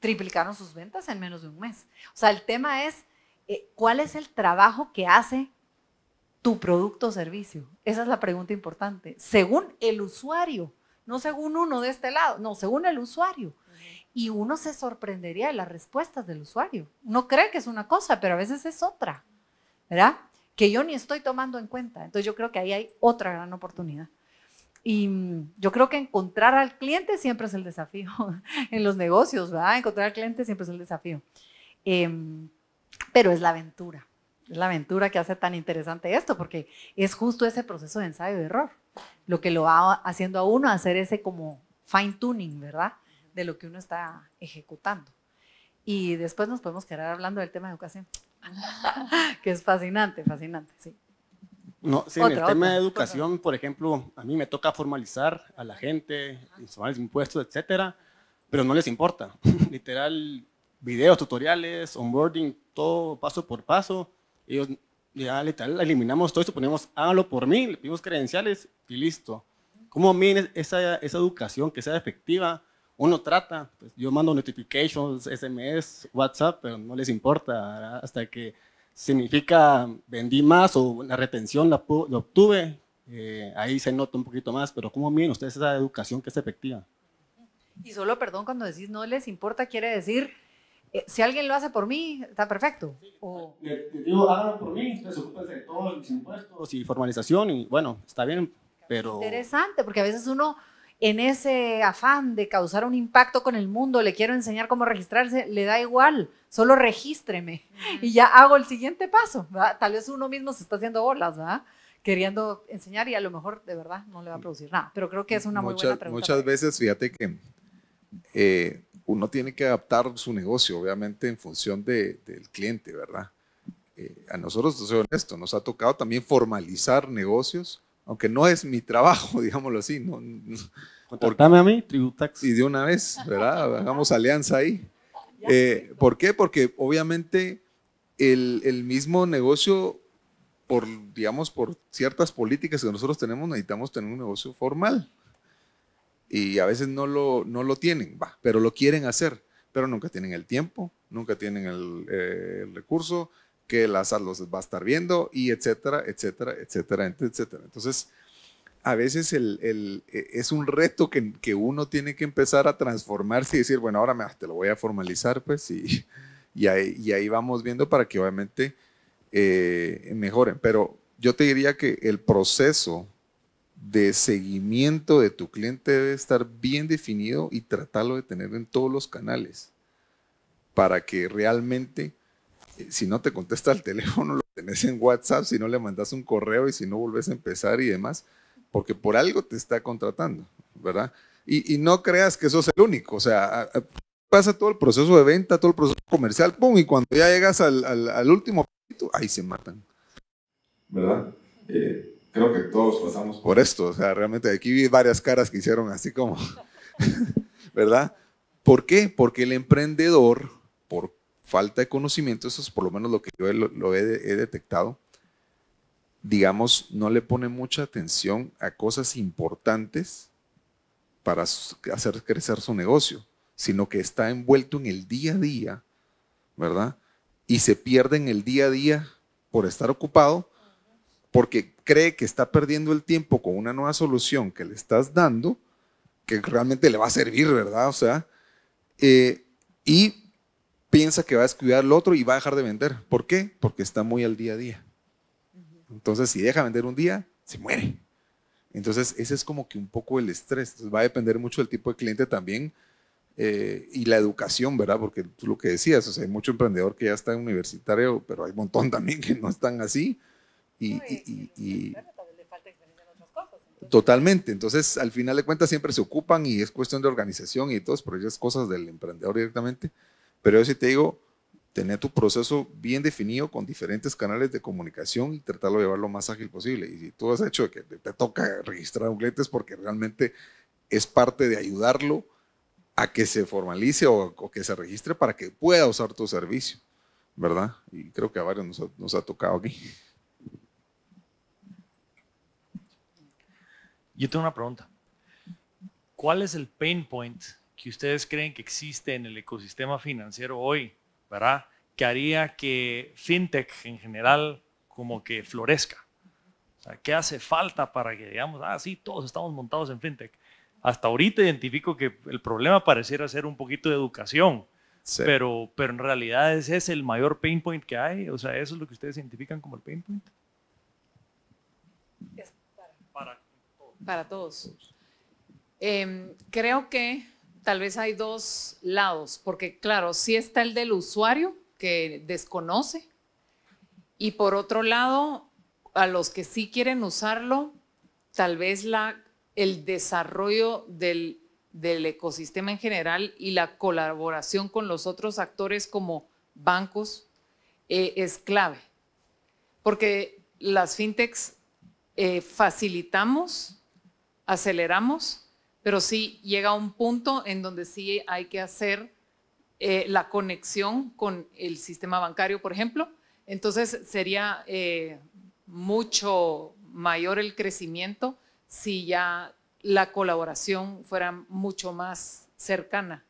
triplicaron sus ventas en menos de un mes. O sea, el tema es eh, cuál es el trabajo que hace tu producto o servicio. Esa es la pregunta importante. Según el usuario, no según uno de este lado, no, según el usuario. Y uno se sorprendería de las respuestas del usuario. Uno cree que es una cosa, pero a veces es otra, ¿verdad? Que yo ni estoy tomando en cuenta. Entonces yo creo que ahí hay otra gran oportunidad. Y mm, yo creo que encontrar al cliente siempre es el desafío en los negocios, ¿verdad? Encontrar al cliente siempre es el desafío. Em, pero es la aventura, es la aventura que hace tan interesante esto, porque es justo ese proceso de ensayo y error, lo que lo va haciendo a uno hacer ese como fine tuning, ¿verdad? De lo que uno está ejecutando. Y después nos podemos quedar hablando del tema de educación, que es fascinante, fascinante, sí. No, sí, en el tema de educación, por ejemplo, a mí me toca formalizar a la gente, los impuestos, etcétera, pero no les importa. Literal, videos, tutoriales, onboarding, todo paso por paso. Ellos ya literal eliminamos todo esto, ponemos hágalo por mí, le pedimos credenciales y listo. ¿Cómo miren esa, esa educación que sea efectiva? uno trata, pues yo mando notifications, SMS, WhatsApp, pero no les importa hasta que significa vendí más o la retención la, obtuve, eh, ahí se nota un poquito más, pero ¿cómo miren ustedes esa educación que es efectiva? Y solo, perdón, cuando decís no les importa, quiere decir, eh, si alguien lo hace por mí, está perfecto. o... Pues, le, digo, háganlo por mí, ustedes ocupen de todos los impuestos y formalización, y bueno, está bien, pero... Interesante, porque a veces uno en ese afán de causar un impacto con el mundo, le quiero enseñar cómo registrarse, le da igual, solo regístreme y ya hago el siguiente paso. Tal vez uno mismo se está haciendo bolas, ¿verdad? queriendo enseñar y a lo mejor de verdad no le va a producir nada, pero creo que es una muy buena Muchas veces, fíjate que eh, uno tiene que adaptar su negocio, obviamente, en función del cliente, ¿verdad? Eh, a nosotros, soy honesto, nos ha tocado también formalizar negocios aunque no es mi trabajo, digámoslo así. No, a mí, Tributax. Y de una vez, ¿verdad? Hagamos alianza ahí. Eh, ¿Por qué? Porque obviamente el, mismo negocio, por, digamos, por ciertas políticas que nosotros tenemos, necesitamos tener un negocio formal. Y a veces no lo, no lo tienen, va. pero lo quieren hacer, pero nunca tienen el tiempo, nunca tienen el eh, recurso, que las los va a estar viendo y etcétera, etcétera, etcétera, etcétera. Entonces, a veces el, e, es un reto que, uno tiene que empezar a transformarse y decir, bueno, ahora te lo voy a formalizar, pues, y, y, ahí, vamos viendo para que obviamente eh, mejoren. Pero yo te diría que el proceso de seguimiento de tu cliente debe estar bien definido y tratarlo de tener en todos los canales para que realmente si no te contesta el teléfono, lo tenés en WhatsApp, si no le mandas un correo y si no volvés a empezar y demás, porque por algo te está contratando, ¿verdad? Y, no creas que es el único, o sea, pasa todo el proceso de venta, todo el proceso comercial, ¡pum! Y cuando ya llegas al, último ahí se matan. ¿Verdad? Eh, creo que todos pasamos por... por esto, o sea, realmente aquí vi varias caras que hicieron así como, ¿verdad? ¿Por qué? Porque el emprendedor falta de conocimiento, eso es por lo menos lo que yo lo, he, detectado, digamos, no le pone mucha atención a cosas importantes para hacer crecer su negocio, sino que está envuelto en el día a día, ¿verdad? Y se pierde en el día a día por estar ocupado, porque cree que está perdiendo el tiempo con una nueva solución que le estás dando, que realmente le va a servir, ¿verdad? O sea, eh, y piensa que va a descuidar al otro y va a dejar de vender. ¿Por qué? Porque está muy al día a día. Entonces, si deja vender un día, se muere. Entonces, ese es como que un poco el estrés. va a depender mucho del tipo de cliente también eh, y la educación, ¿verdad? Porque tú lo que decías, o sea, hay mucho emprendedor que ya está universitario, pero hay un montón también que no están así. Y, Totalmente, entonces al final de cuentas siempre se ocupan y es cuestión de organización y todos, pero ya cosas del emprendedor directamente. Pero yo sí te digo, tener tu proceso bien definido con diferentes canales de comunicación y tratarlo de llevar lo más ágil posible. Y si tú has hecho que te toca registrar un cliente es porque realmente es parte de ayudarlo a que se formalice o, que se registre para que pueda usar tu servicio, ¿verdad? Y creo que a varios nos ha, nos ha tocado aquí. Yo tengo una pregunta. ¿Cuál es el pain point que ustedes creen que existe en el ecosistema financiero hoy, ¿verdad? Que haría que FinTech en general como que florezca. O sea, ¿qué hace falta para que digamos, ah, sí, todos estamos montados en FinTech? Hasta ahorita identifico que el problema pareciera ser un poquito de educación, pero, pero en realidad ese es el mayor pain point que hay. O sea, eso es lo que ustedes identifican como el pain point. Para, todos. Em, creo que tal vez hay dos lados, porque claro, sí está el del usuario que desconoce y por otro lado, a los que sí quieren usarlo, tal vez el desarrollo del, ecosistema en general y la colaboración con los otros actores como bancos eh, es clave, porque las fintechs eh, facilitamos, aceleramos pero sí llega un punto en donde sí hay que hacer eh, la conexión con el sistema bancario, por ejemplo. Entonces sería eh, mucho mayor el crecimiento si ya la colaboración fuera mucho más cercana.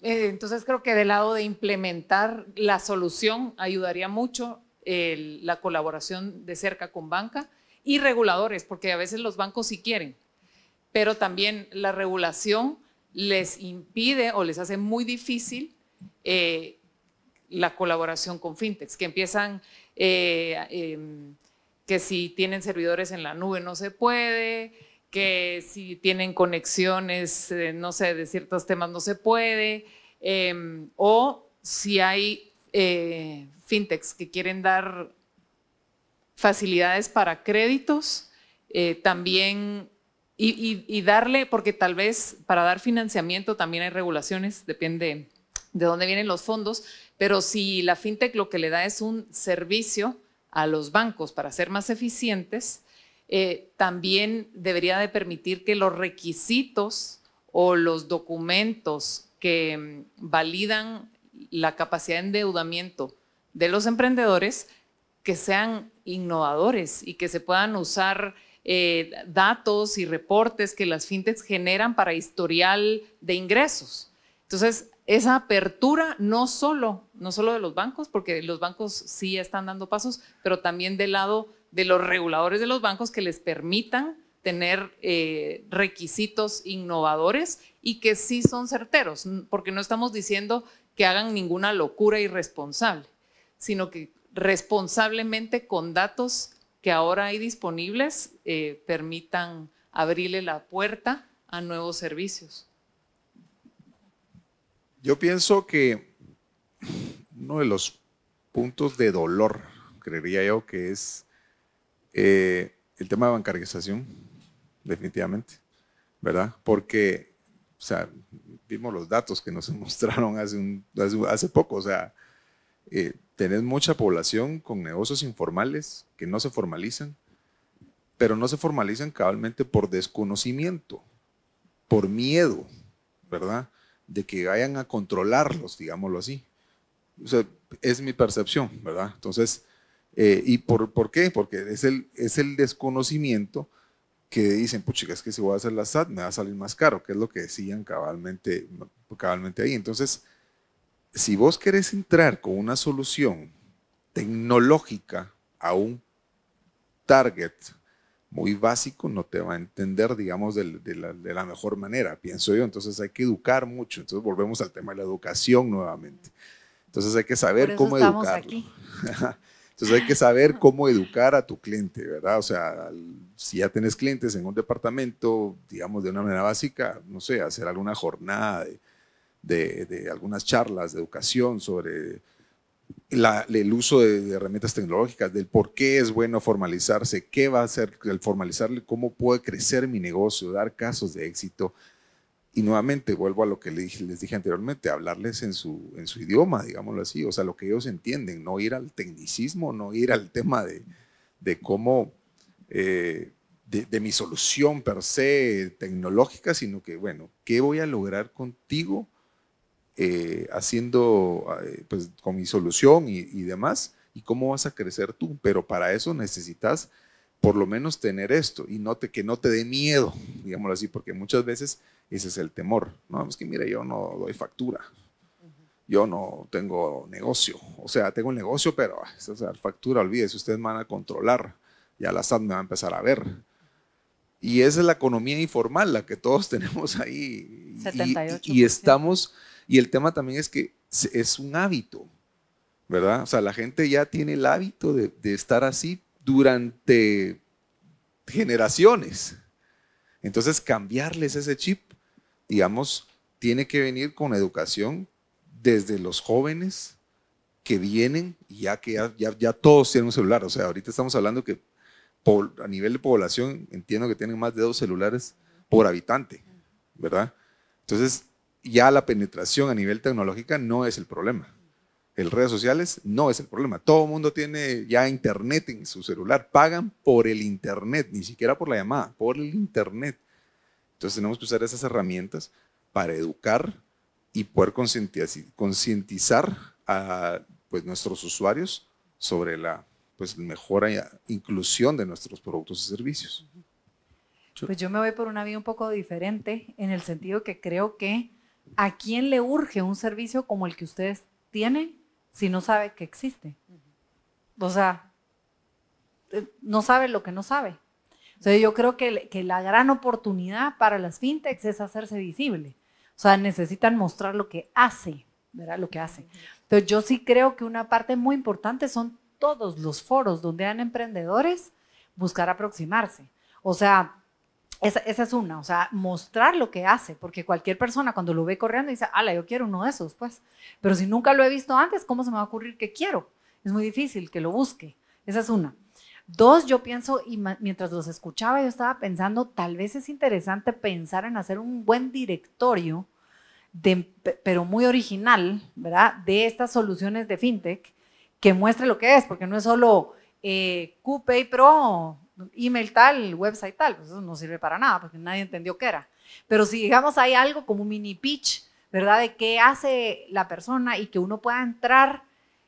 Eh, entonces creo que del lado de implementar la solución ayudaría mucho la colaboración de cerca con banca y reguladores, porque a veces los bancos sí quieren, pero también la regulación les impide o les hace muy difícil eh, la colaboración con fintechs, que empiezan, eh, em, que si tienen servidores en la nube no se puede, que si tienen conexiones, eh, no sé, de ciertos temas no se puede, em, o si hay fintechs que quieren dar facilidades para créditos, también y, darle, porque tal vez para dar financiamiento también hay regulaciones, depende de dónde vienen los fondos, pero si la fintech lo que le da es un servicio a los bancos para ser más eficientes, eh, también debería de permitir que los requisitos o los documentos que mm, validan la capacidad de endeudamiento de los emprendedores que sean innovadores y que se puedan usar eh, datos y reportes que las fintechs generan para historial de ingresos. Entonces, esa apertura no solo, no solo de los bancos, porque los bancos sí están dando pasos, pero también del lado de los reguladores de los bancos que les permitan tener eh, requisitos innovadores y que sí son certeros, porque no estamos diciendo que hagan ninguna locura irresponsable, sino que responsablemente con datos que ahora hay disponibles eh, permitan abrirle la puerta a nuevos servicios. Yo pienso que uno de los puntos de dolor, creería yo, que es eh, el tema de bancarización, definitivamente, ¿verdad? Porque, o sea, vimos los datos que nos mostraron hace, poco, o sea, eh, tenés mucha población con negocios informales, que no se formalizan, pero no se formalizan cabalmente por desconocimiento, por miedo, ¿verdad? De que vayan a controlarlos, digámoslo así. O sea, es mi percepción, ¿verdad? Entonces, eh, ¿y por, por, qué? Porque es el, es el desconocimiento que dicen, pues chicas, que si voy a hacer la SAT me va a salir más caro, que es lo que decían cabalmente, cabalmente ahí. Entonces, si vos querés entrar con una solución tecnológica aún, target muy básico no te va a entender, digamos, de, la, mejor manera, pienso yo. Entonces hay que educar mucho. Entonces volvemos al tema de la educación nuevamente. Entonces hay que saber cómo educar. Entonces hay que saber cómo educar a tu cliente, ¿verdad? O sea, si ya tienes clientes en un departamento, digamos, de una manera básica, no sé, hacer alguna jornada de, de algunas charlas de educación sobre el uso de, herramientas tecnológicas, del por qué es bueno formalizarse, qué va a hacer el formalizarle, cómo puede crecer mi negocio, dar casos de éxito. Y nuevamente vuelvo a lo que les dije, anteriormente, hablarles en su, idioma, digámoslo así, o sea, lo que ellos entienden, no ir al tecnicismo, no ir al tema de, cómo, eh, de, de mi solución per se tecnológica, sino que, bueno, ¿qué voy a lograr contigo? Eh, haciendo, eh, pues con mi solución y, demás, y cómo vas a crecer tú. Pero para eso necesitas por lo menos tener esto y que no te dé miedo, digámoslo así, porque muchas veces ese es el temor. No, es que mire, yo no doy factura, yo no tengo negocio. O sea, tengo un negocio, pero ah, o sea, factura, olvídese, ustedes van a controlar. Ya la SAT me va a empezar a ver. Y esa es la economía informal, la que todos tenemos ahí. Y, y, estamos y el tema también es que es un hábito, ¿verdad? O sea, la gente ya tiene el hábito de, estar así durante generaciones. Entonces, cambiarles ese chip, digamos, tiene que venir con educación desde los jóvenes que vienen, ya que ya, todos tienen un celular. O sea, ahorita estamos hablando que a nivel de población entiendo que tienen más de dos celulares por habitante, ¿verdad? Entonces, ya la penetración a nivel tecnológico no es el problema. El redes sociales no es el problema. Todo el mundo tiene ya internet en su celular. Pagan por el internet, ni siquiera por la llamada, por el internet. Entonces tenemos que usar esas herramientas para educar y poder concientizar a pues, nuestros usuarios sobre la pues, mejora inclusión de nuestros productos y servicios. Pues yo me voy por una vía un poco diferente en el sentido que creo que ¿A quién le urge un servicio como el que ustedes tienen si no sabe que existe? O sea, eh, no sabe lo que no sabe. O yo creo que, la gran oportunidad para las fintechs es hacerse visible. O sea, necesitan mostrar lo que hace, ¿verdad? Lo que hace. Pero yo sí creo que una parte muy importante son todos los foros donde hay emprendedores buscar aproximarse. O sea, esa, es una, o sea, mostrar lo que hace, porque cualquier persona cuando lo ve corriendo dice, ala, yo quiero uno de esos, pues. Pero si nunca lo he visto antes, ¿cómo se me va a ocurrir que quiero? Es muy difícil que lo busque. Esa es una. Dos, yo pienso, y mientras los escuchaba, yo estaba pensando, tal vez es interesante pensar en hacer un buen directorio, pero muy original, ¿verdad? De estas soluciones de fintech que muestre lo que es, porque no es solo eh, y Pro email tal, website tal, pues eso no sirve para nada porque nadie entendió qué era. Pero si digamos hay algo como un mini pitch, ¿verdad? De qué hace la persona y que uno pueda entrar.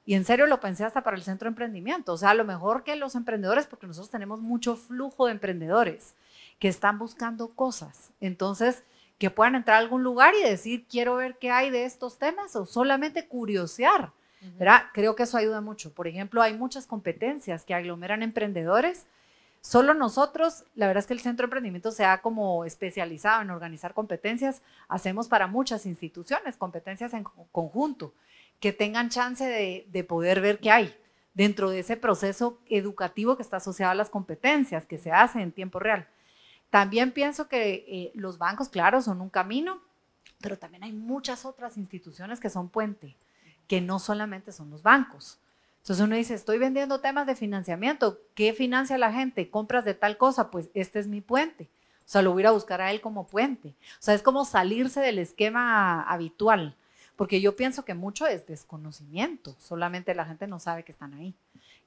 Y en serio lo pensé hasta para el centro de emprendimiento. O sea, lo mejor que los emprendedores, porque nosotros tenemos mucho flujo de emprendedores que están buscando cosas. Entonces, que puedan entrar a algún lugar y decir, quiero ver qué hay de estos temas o solamente curiosear. ¿verdad? Creo que eso ayuda mucho. Por ejemplo, hay muchas competencias que aglomeran emprendedores Solo nosotros, la verdad es que el Centro de Emprendimiento se ha como especializado en organizar competencias, hacemos para muchas instituciones competencias en conjunto, que tengan chance de, poder ver qué hay dentro de ese proceso educativo que está asociado a las competencias que se hace en tiempo real. También pienso que eh, los bancos, claro, son un camino, pero también hay muchas otras instituciones que son puente, que no solamente son los bancos. Entonces uno dice, estoy vendiendo temas de financiamiento, ¿qué financia la gente? ¿Compras de tal cosa? Pues este es mi puente. O sea, lo voy a buscar a él como puente. O sea, es como salirse del esquema habitual, porque yo pienso que mucho es desconocimiento, solamente la gente no sabe que están ahí.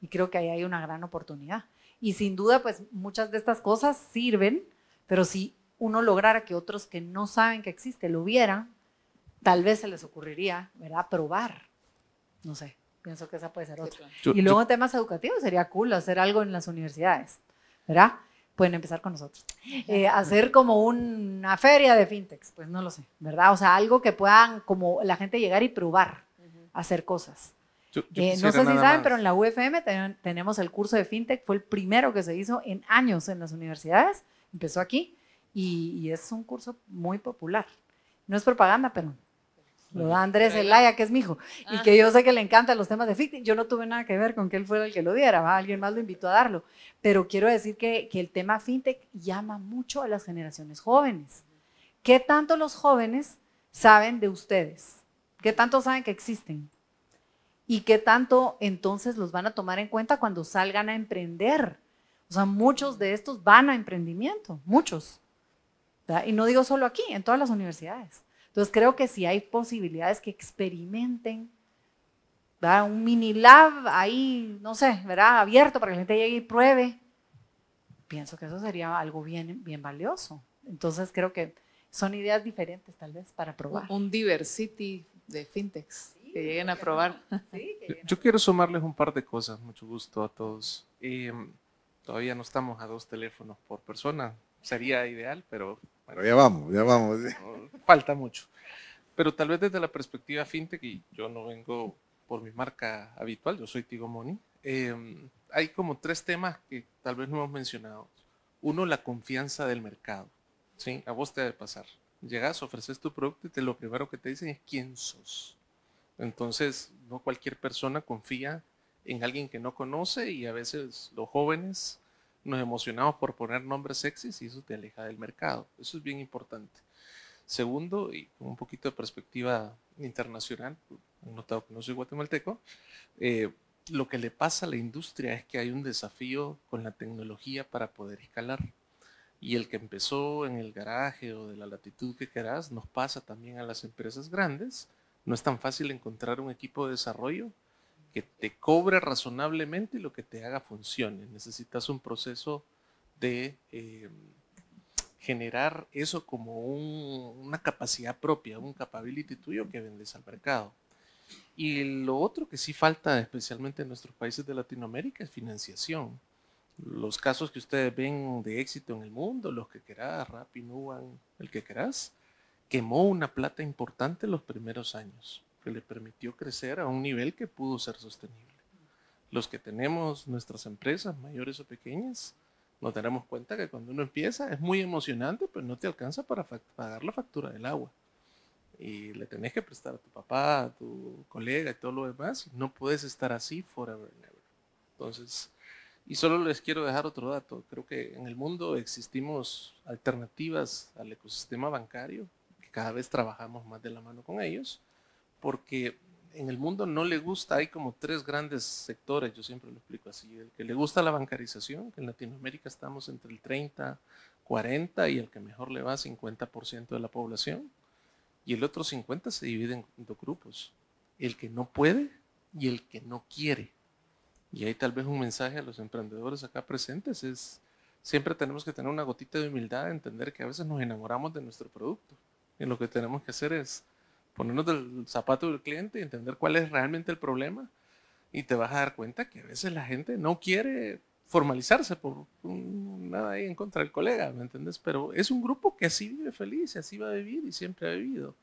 Y creo que ahí hay una gran oportunidad. Y sin duda, pues muchas de estas cosas sirven, pero si uno lograra que otros que no saben que existe lo vieran, tal vez se les ocurriría, ¿verdad?, probar. No sé. Pienso que esa puede ser otra. y luego temas educativos sería cool hacer algo en las universidades, ¿verdad? Pueden empezar con nosotros. Eh, hacer como una feria de fintechs, pues no lo sé, ¿verdad? O sea, algo que puedan como la gente llegar y probar hacer cosas. Eh, no sé si saben, pero en la UFM tenemos el curso de FinTech, fue el primero que se hizo en años en las universidades, empezó aquí y es un curso muy popular. No es propaganda, pero lo da Andrés Elaya, que es mi hijo, y que yo sé que le encantan los temas de Fintech. Yo no tuve nada que ver con que él fuera el que lo diera, alguien más lo invitó a darlo. Pero quiero decir que, el tema fintech llama mucho a las generaciones jóvenes. ¿Qué tanto los jóvenes saben de ustedes? ¿Qué tanto saben que existen? ¿Y qué tanto entonces los van a tomar en cuenta cuando salgan a emprender? O sea, muchos de estos van a emprendimiento, muchos. Y no digo solo aquí, en todas las universidades. Entonces creo que si hay posibilidades que experimenten un mini lab ahí, no sé, ¿verdad? abierto para que la gente llegue y pruebe. Pienso que eso sería algo bien, bien valioso. Entonces creo que son ideas diferentes tal vez para probar. Un, diversity de fintechs que lleguen a probar. Yo quiero sumarles un par de cosas, mucho gusto a todos. Eh, todavía no estamos a dos teléfonos por persona, sería ideal, pero bueno, ya vamos, ya vamos. Falta mucho. Pero tal vez desde la perspectiva fintech, y yo no vengo por mi marca habitual, yo soy Tigo Money, em, hay como tres temas que tal vez no hemos mencionado. Uno, la confianza del mercado. ¿sí? A vos te ha de pasar. Llegas, ofreces tu producto y te, lo primero que te dicen es quién sos. Entonces, no cualquier persona confía en alguien que no conoce y a veces los jóvenes nos emocionamos por poner nombres sexys y eso te aleja del mercado. Eso es bien importante. Segundo, y con un poquito de perspectiva internacional, notado que no soy guatemalteco, eh, lo que le pasa a la industria es que hay un desafío con la tecnología para poder escalar. Y el que empezó en el garaje o de la latitud que querás, nos pasa también a las empresas grandes. No es tan fácil encontrar un equipo de desarrollo que te cobre razonablemente lo que te haga funcione. Necesitas un proceso de eh, generar eso como una capacidad propia, un capability tuyo que vendes al mercado. Y lo otro que sí falta, especialmente en nuestros países de Latinoamérica, es financiación. Los casos que ustedes ven de éxito en el mundo, los que querás, Rappi, el que querás, quemó una plata importante los primeros años que le permitió crecer a un nivel que pudo ser sostenible. Los que tenemos nuestras empresas, mayores o pequeñas, nos daremos cuenta que cuando uno empieza es muy emocionante, pero no te alcanza para pagar la factura del agua. Y le tenés que prestar a tu papá, a tu colega y todo lo demás. no puedes estar así forever and ever. Entonces, y solo les quiero dejar otro dato. Creo que en el mundo existimos alternativas al ecosistema bancario, que cada vez trabajamos más de la mano con ellos porque en el mundo no le gusta, hay como tres grandes sectores, yo siempre lo explico así, el que le gusta la bancarización, que en Latinoamérica estamos entre el 30, 40 y el que mejor le va 50% de la población, y el otro 50 se divide en dos grupos, el que no puede y el que no quiere. Y ahí tal vez un mensaje a los emprendedores acá presentes es, siempre tenemos que tener una gotita de humildad, entender que a veces nos enamoramos de nuestro producto, y lo que tenemos que hacer es ponernos del zapato del cliente y entender cuál es realmente el problema. Y te vas a dar cuenta que a veces la gente no quiere formalizarse por nada ahí en contra del colega, ¿me entiendes? Pero es un grupo que así vive feliz, así va a vivir y siempre ha vivido.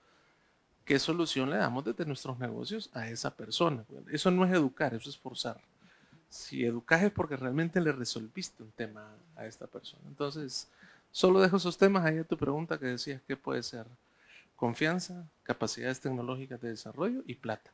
¿Qué solución le damos desde nuestros negocios a esa persona? Eso no es educar, eso es forzar. Si educas es porque realmente le resolviste un tema a esta persona. Entonces, solo dejo esos temas ahí a tu pregunta que decías, ¿qué puede ser? confianza, capacidades tecnológicas de desarrollo y plata.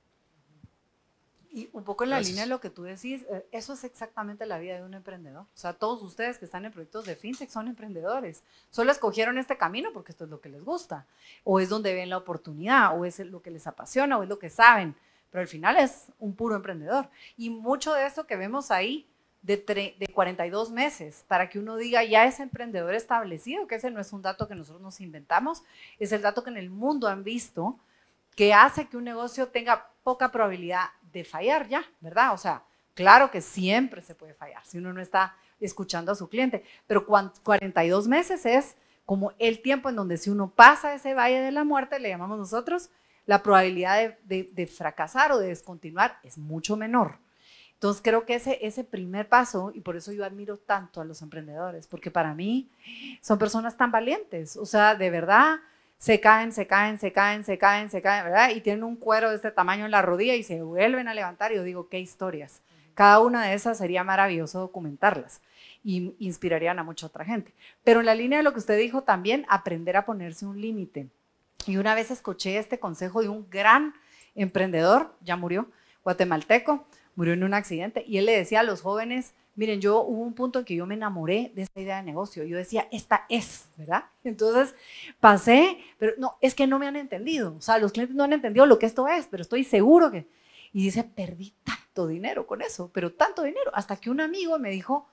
Y un poco en la línea de lo que tú decís, eh, eso es exactamente la vida de un emprendedor. O sea, todos ustedes que están en proyectos de fintech son emprendedores. Solo escogieron este camino porque esto es lo que les gusta, o es donde ven la oportunidad, o es lo que les apasiona, o es lo que saben. Pero al final es un puro emprendedor. Y mucho de eso que vemos ahí de, 42 meses para que uno diga ya es emprendedor establecido, que ese no es un dato que nosotros nos inventamos, es el dato que en el mundo han visto que hace que un negocio tenga poca probabilidad de fallar ya, ¿verdad? O sea, claro que siempre se puede fallar si uno no está escuchando a su cliente, pero 42 meses es como el tiempo en donde si uno pasa ese valle de la muerte, le llamamos nosotros, la probabilidad de fracasar o de descontinuar es mucho menor. Entonces creo que ese, ese primer paso, y por eso yo admiro tanto a los emprendedores, porque para mí son personas tan valientes, o sea, de verdad, se caen, se caen, se caen, se caen, se caen, ¿verdad? Y tienen un cuero de este tamaño en la rodilla y se vuelven a levantar. Y yo digo, qué historias. Cada una de esas sería maravilloso documentarlas y inspirarían a mucha otra gente. Pero en la línea de lo que usted dijo también, aprender a ponerse un límite. Y una vez escuché este consejo de un gran emprendedor, ya murió, guatemalteco, murió en un accidente y él le decía a los jóvenes, miren, yo hubo un punto en que yo me enamoré de esta idea de negocio. Yo decía, esta es, ¿verdad? Entonces pasé, pero no, es que no me han entendido. O sea, los clientes no han entendido lo que esto es, pero estoy seguro que... Y dice, perdí tanto dinero con eso, pero tanto dinero, hasta que un amigo me dijo,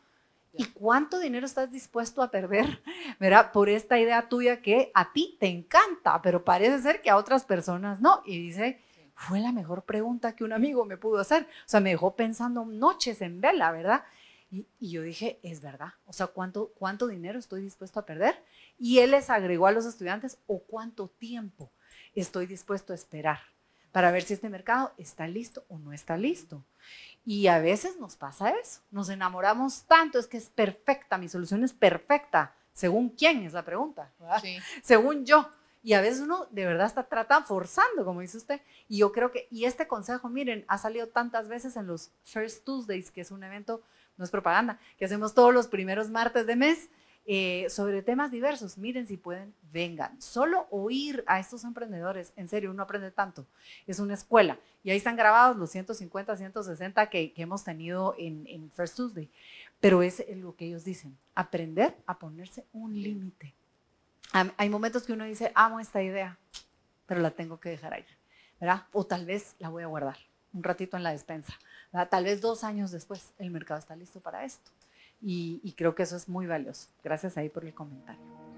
¿y cuánto dinero estás dispuesto a perder, ¿verdad? Por esta idea tuya que a ti te encanta, pero parece ser que a otras personas no. Y dice, fue la mejor pregunta que un amigo me pudo hacer. O sea, me dejó pensando noches en vela, ¿verdad? Y, yo dije, es verdad. O sea, ¿cuánto, dinero estoy dispuesto a perder? Y él les agregó a los estudiantes, o cuánto tiempo estoy dispuesto a esperar para ver si este mercado está listo o no está listo. Y a veces nos pasa eso, nos enamoramos tanto, es que es perfecta, mi solución es perfecta, según quién es la pregunta, según yo. Y a veces uno de verdad está tratando, forzando, como dice usted. Y yo creo que, y este consejo, miren, ha salido tantas veces en los First Tuesdays, que es un evento, no es propaganda, que hacemos todos los primeros martes de mes. Eh, sobre temas diversos. Miren si pueden, vengan. Solo oír a estos emprendedores, en serio, uno aprende tanto. Es una escuela. Y ahí están grabados los 150, 160 que, hemos tenido en First Tuesday. Pero es lo que ellos dicen, aprender a ponerse un límite hay momentos que uno dice, amo esta idea, pero la tengo que dejar ahí, ¿verdad? O tal vez la voy a guardar un ratito en la despensa, Tal vez dos años después el mercado está listo para esto. y creo que eso es muy valioso. Gracias ahí por el comentario.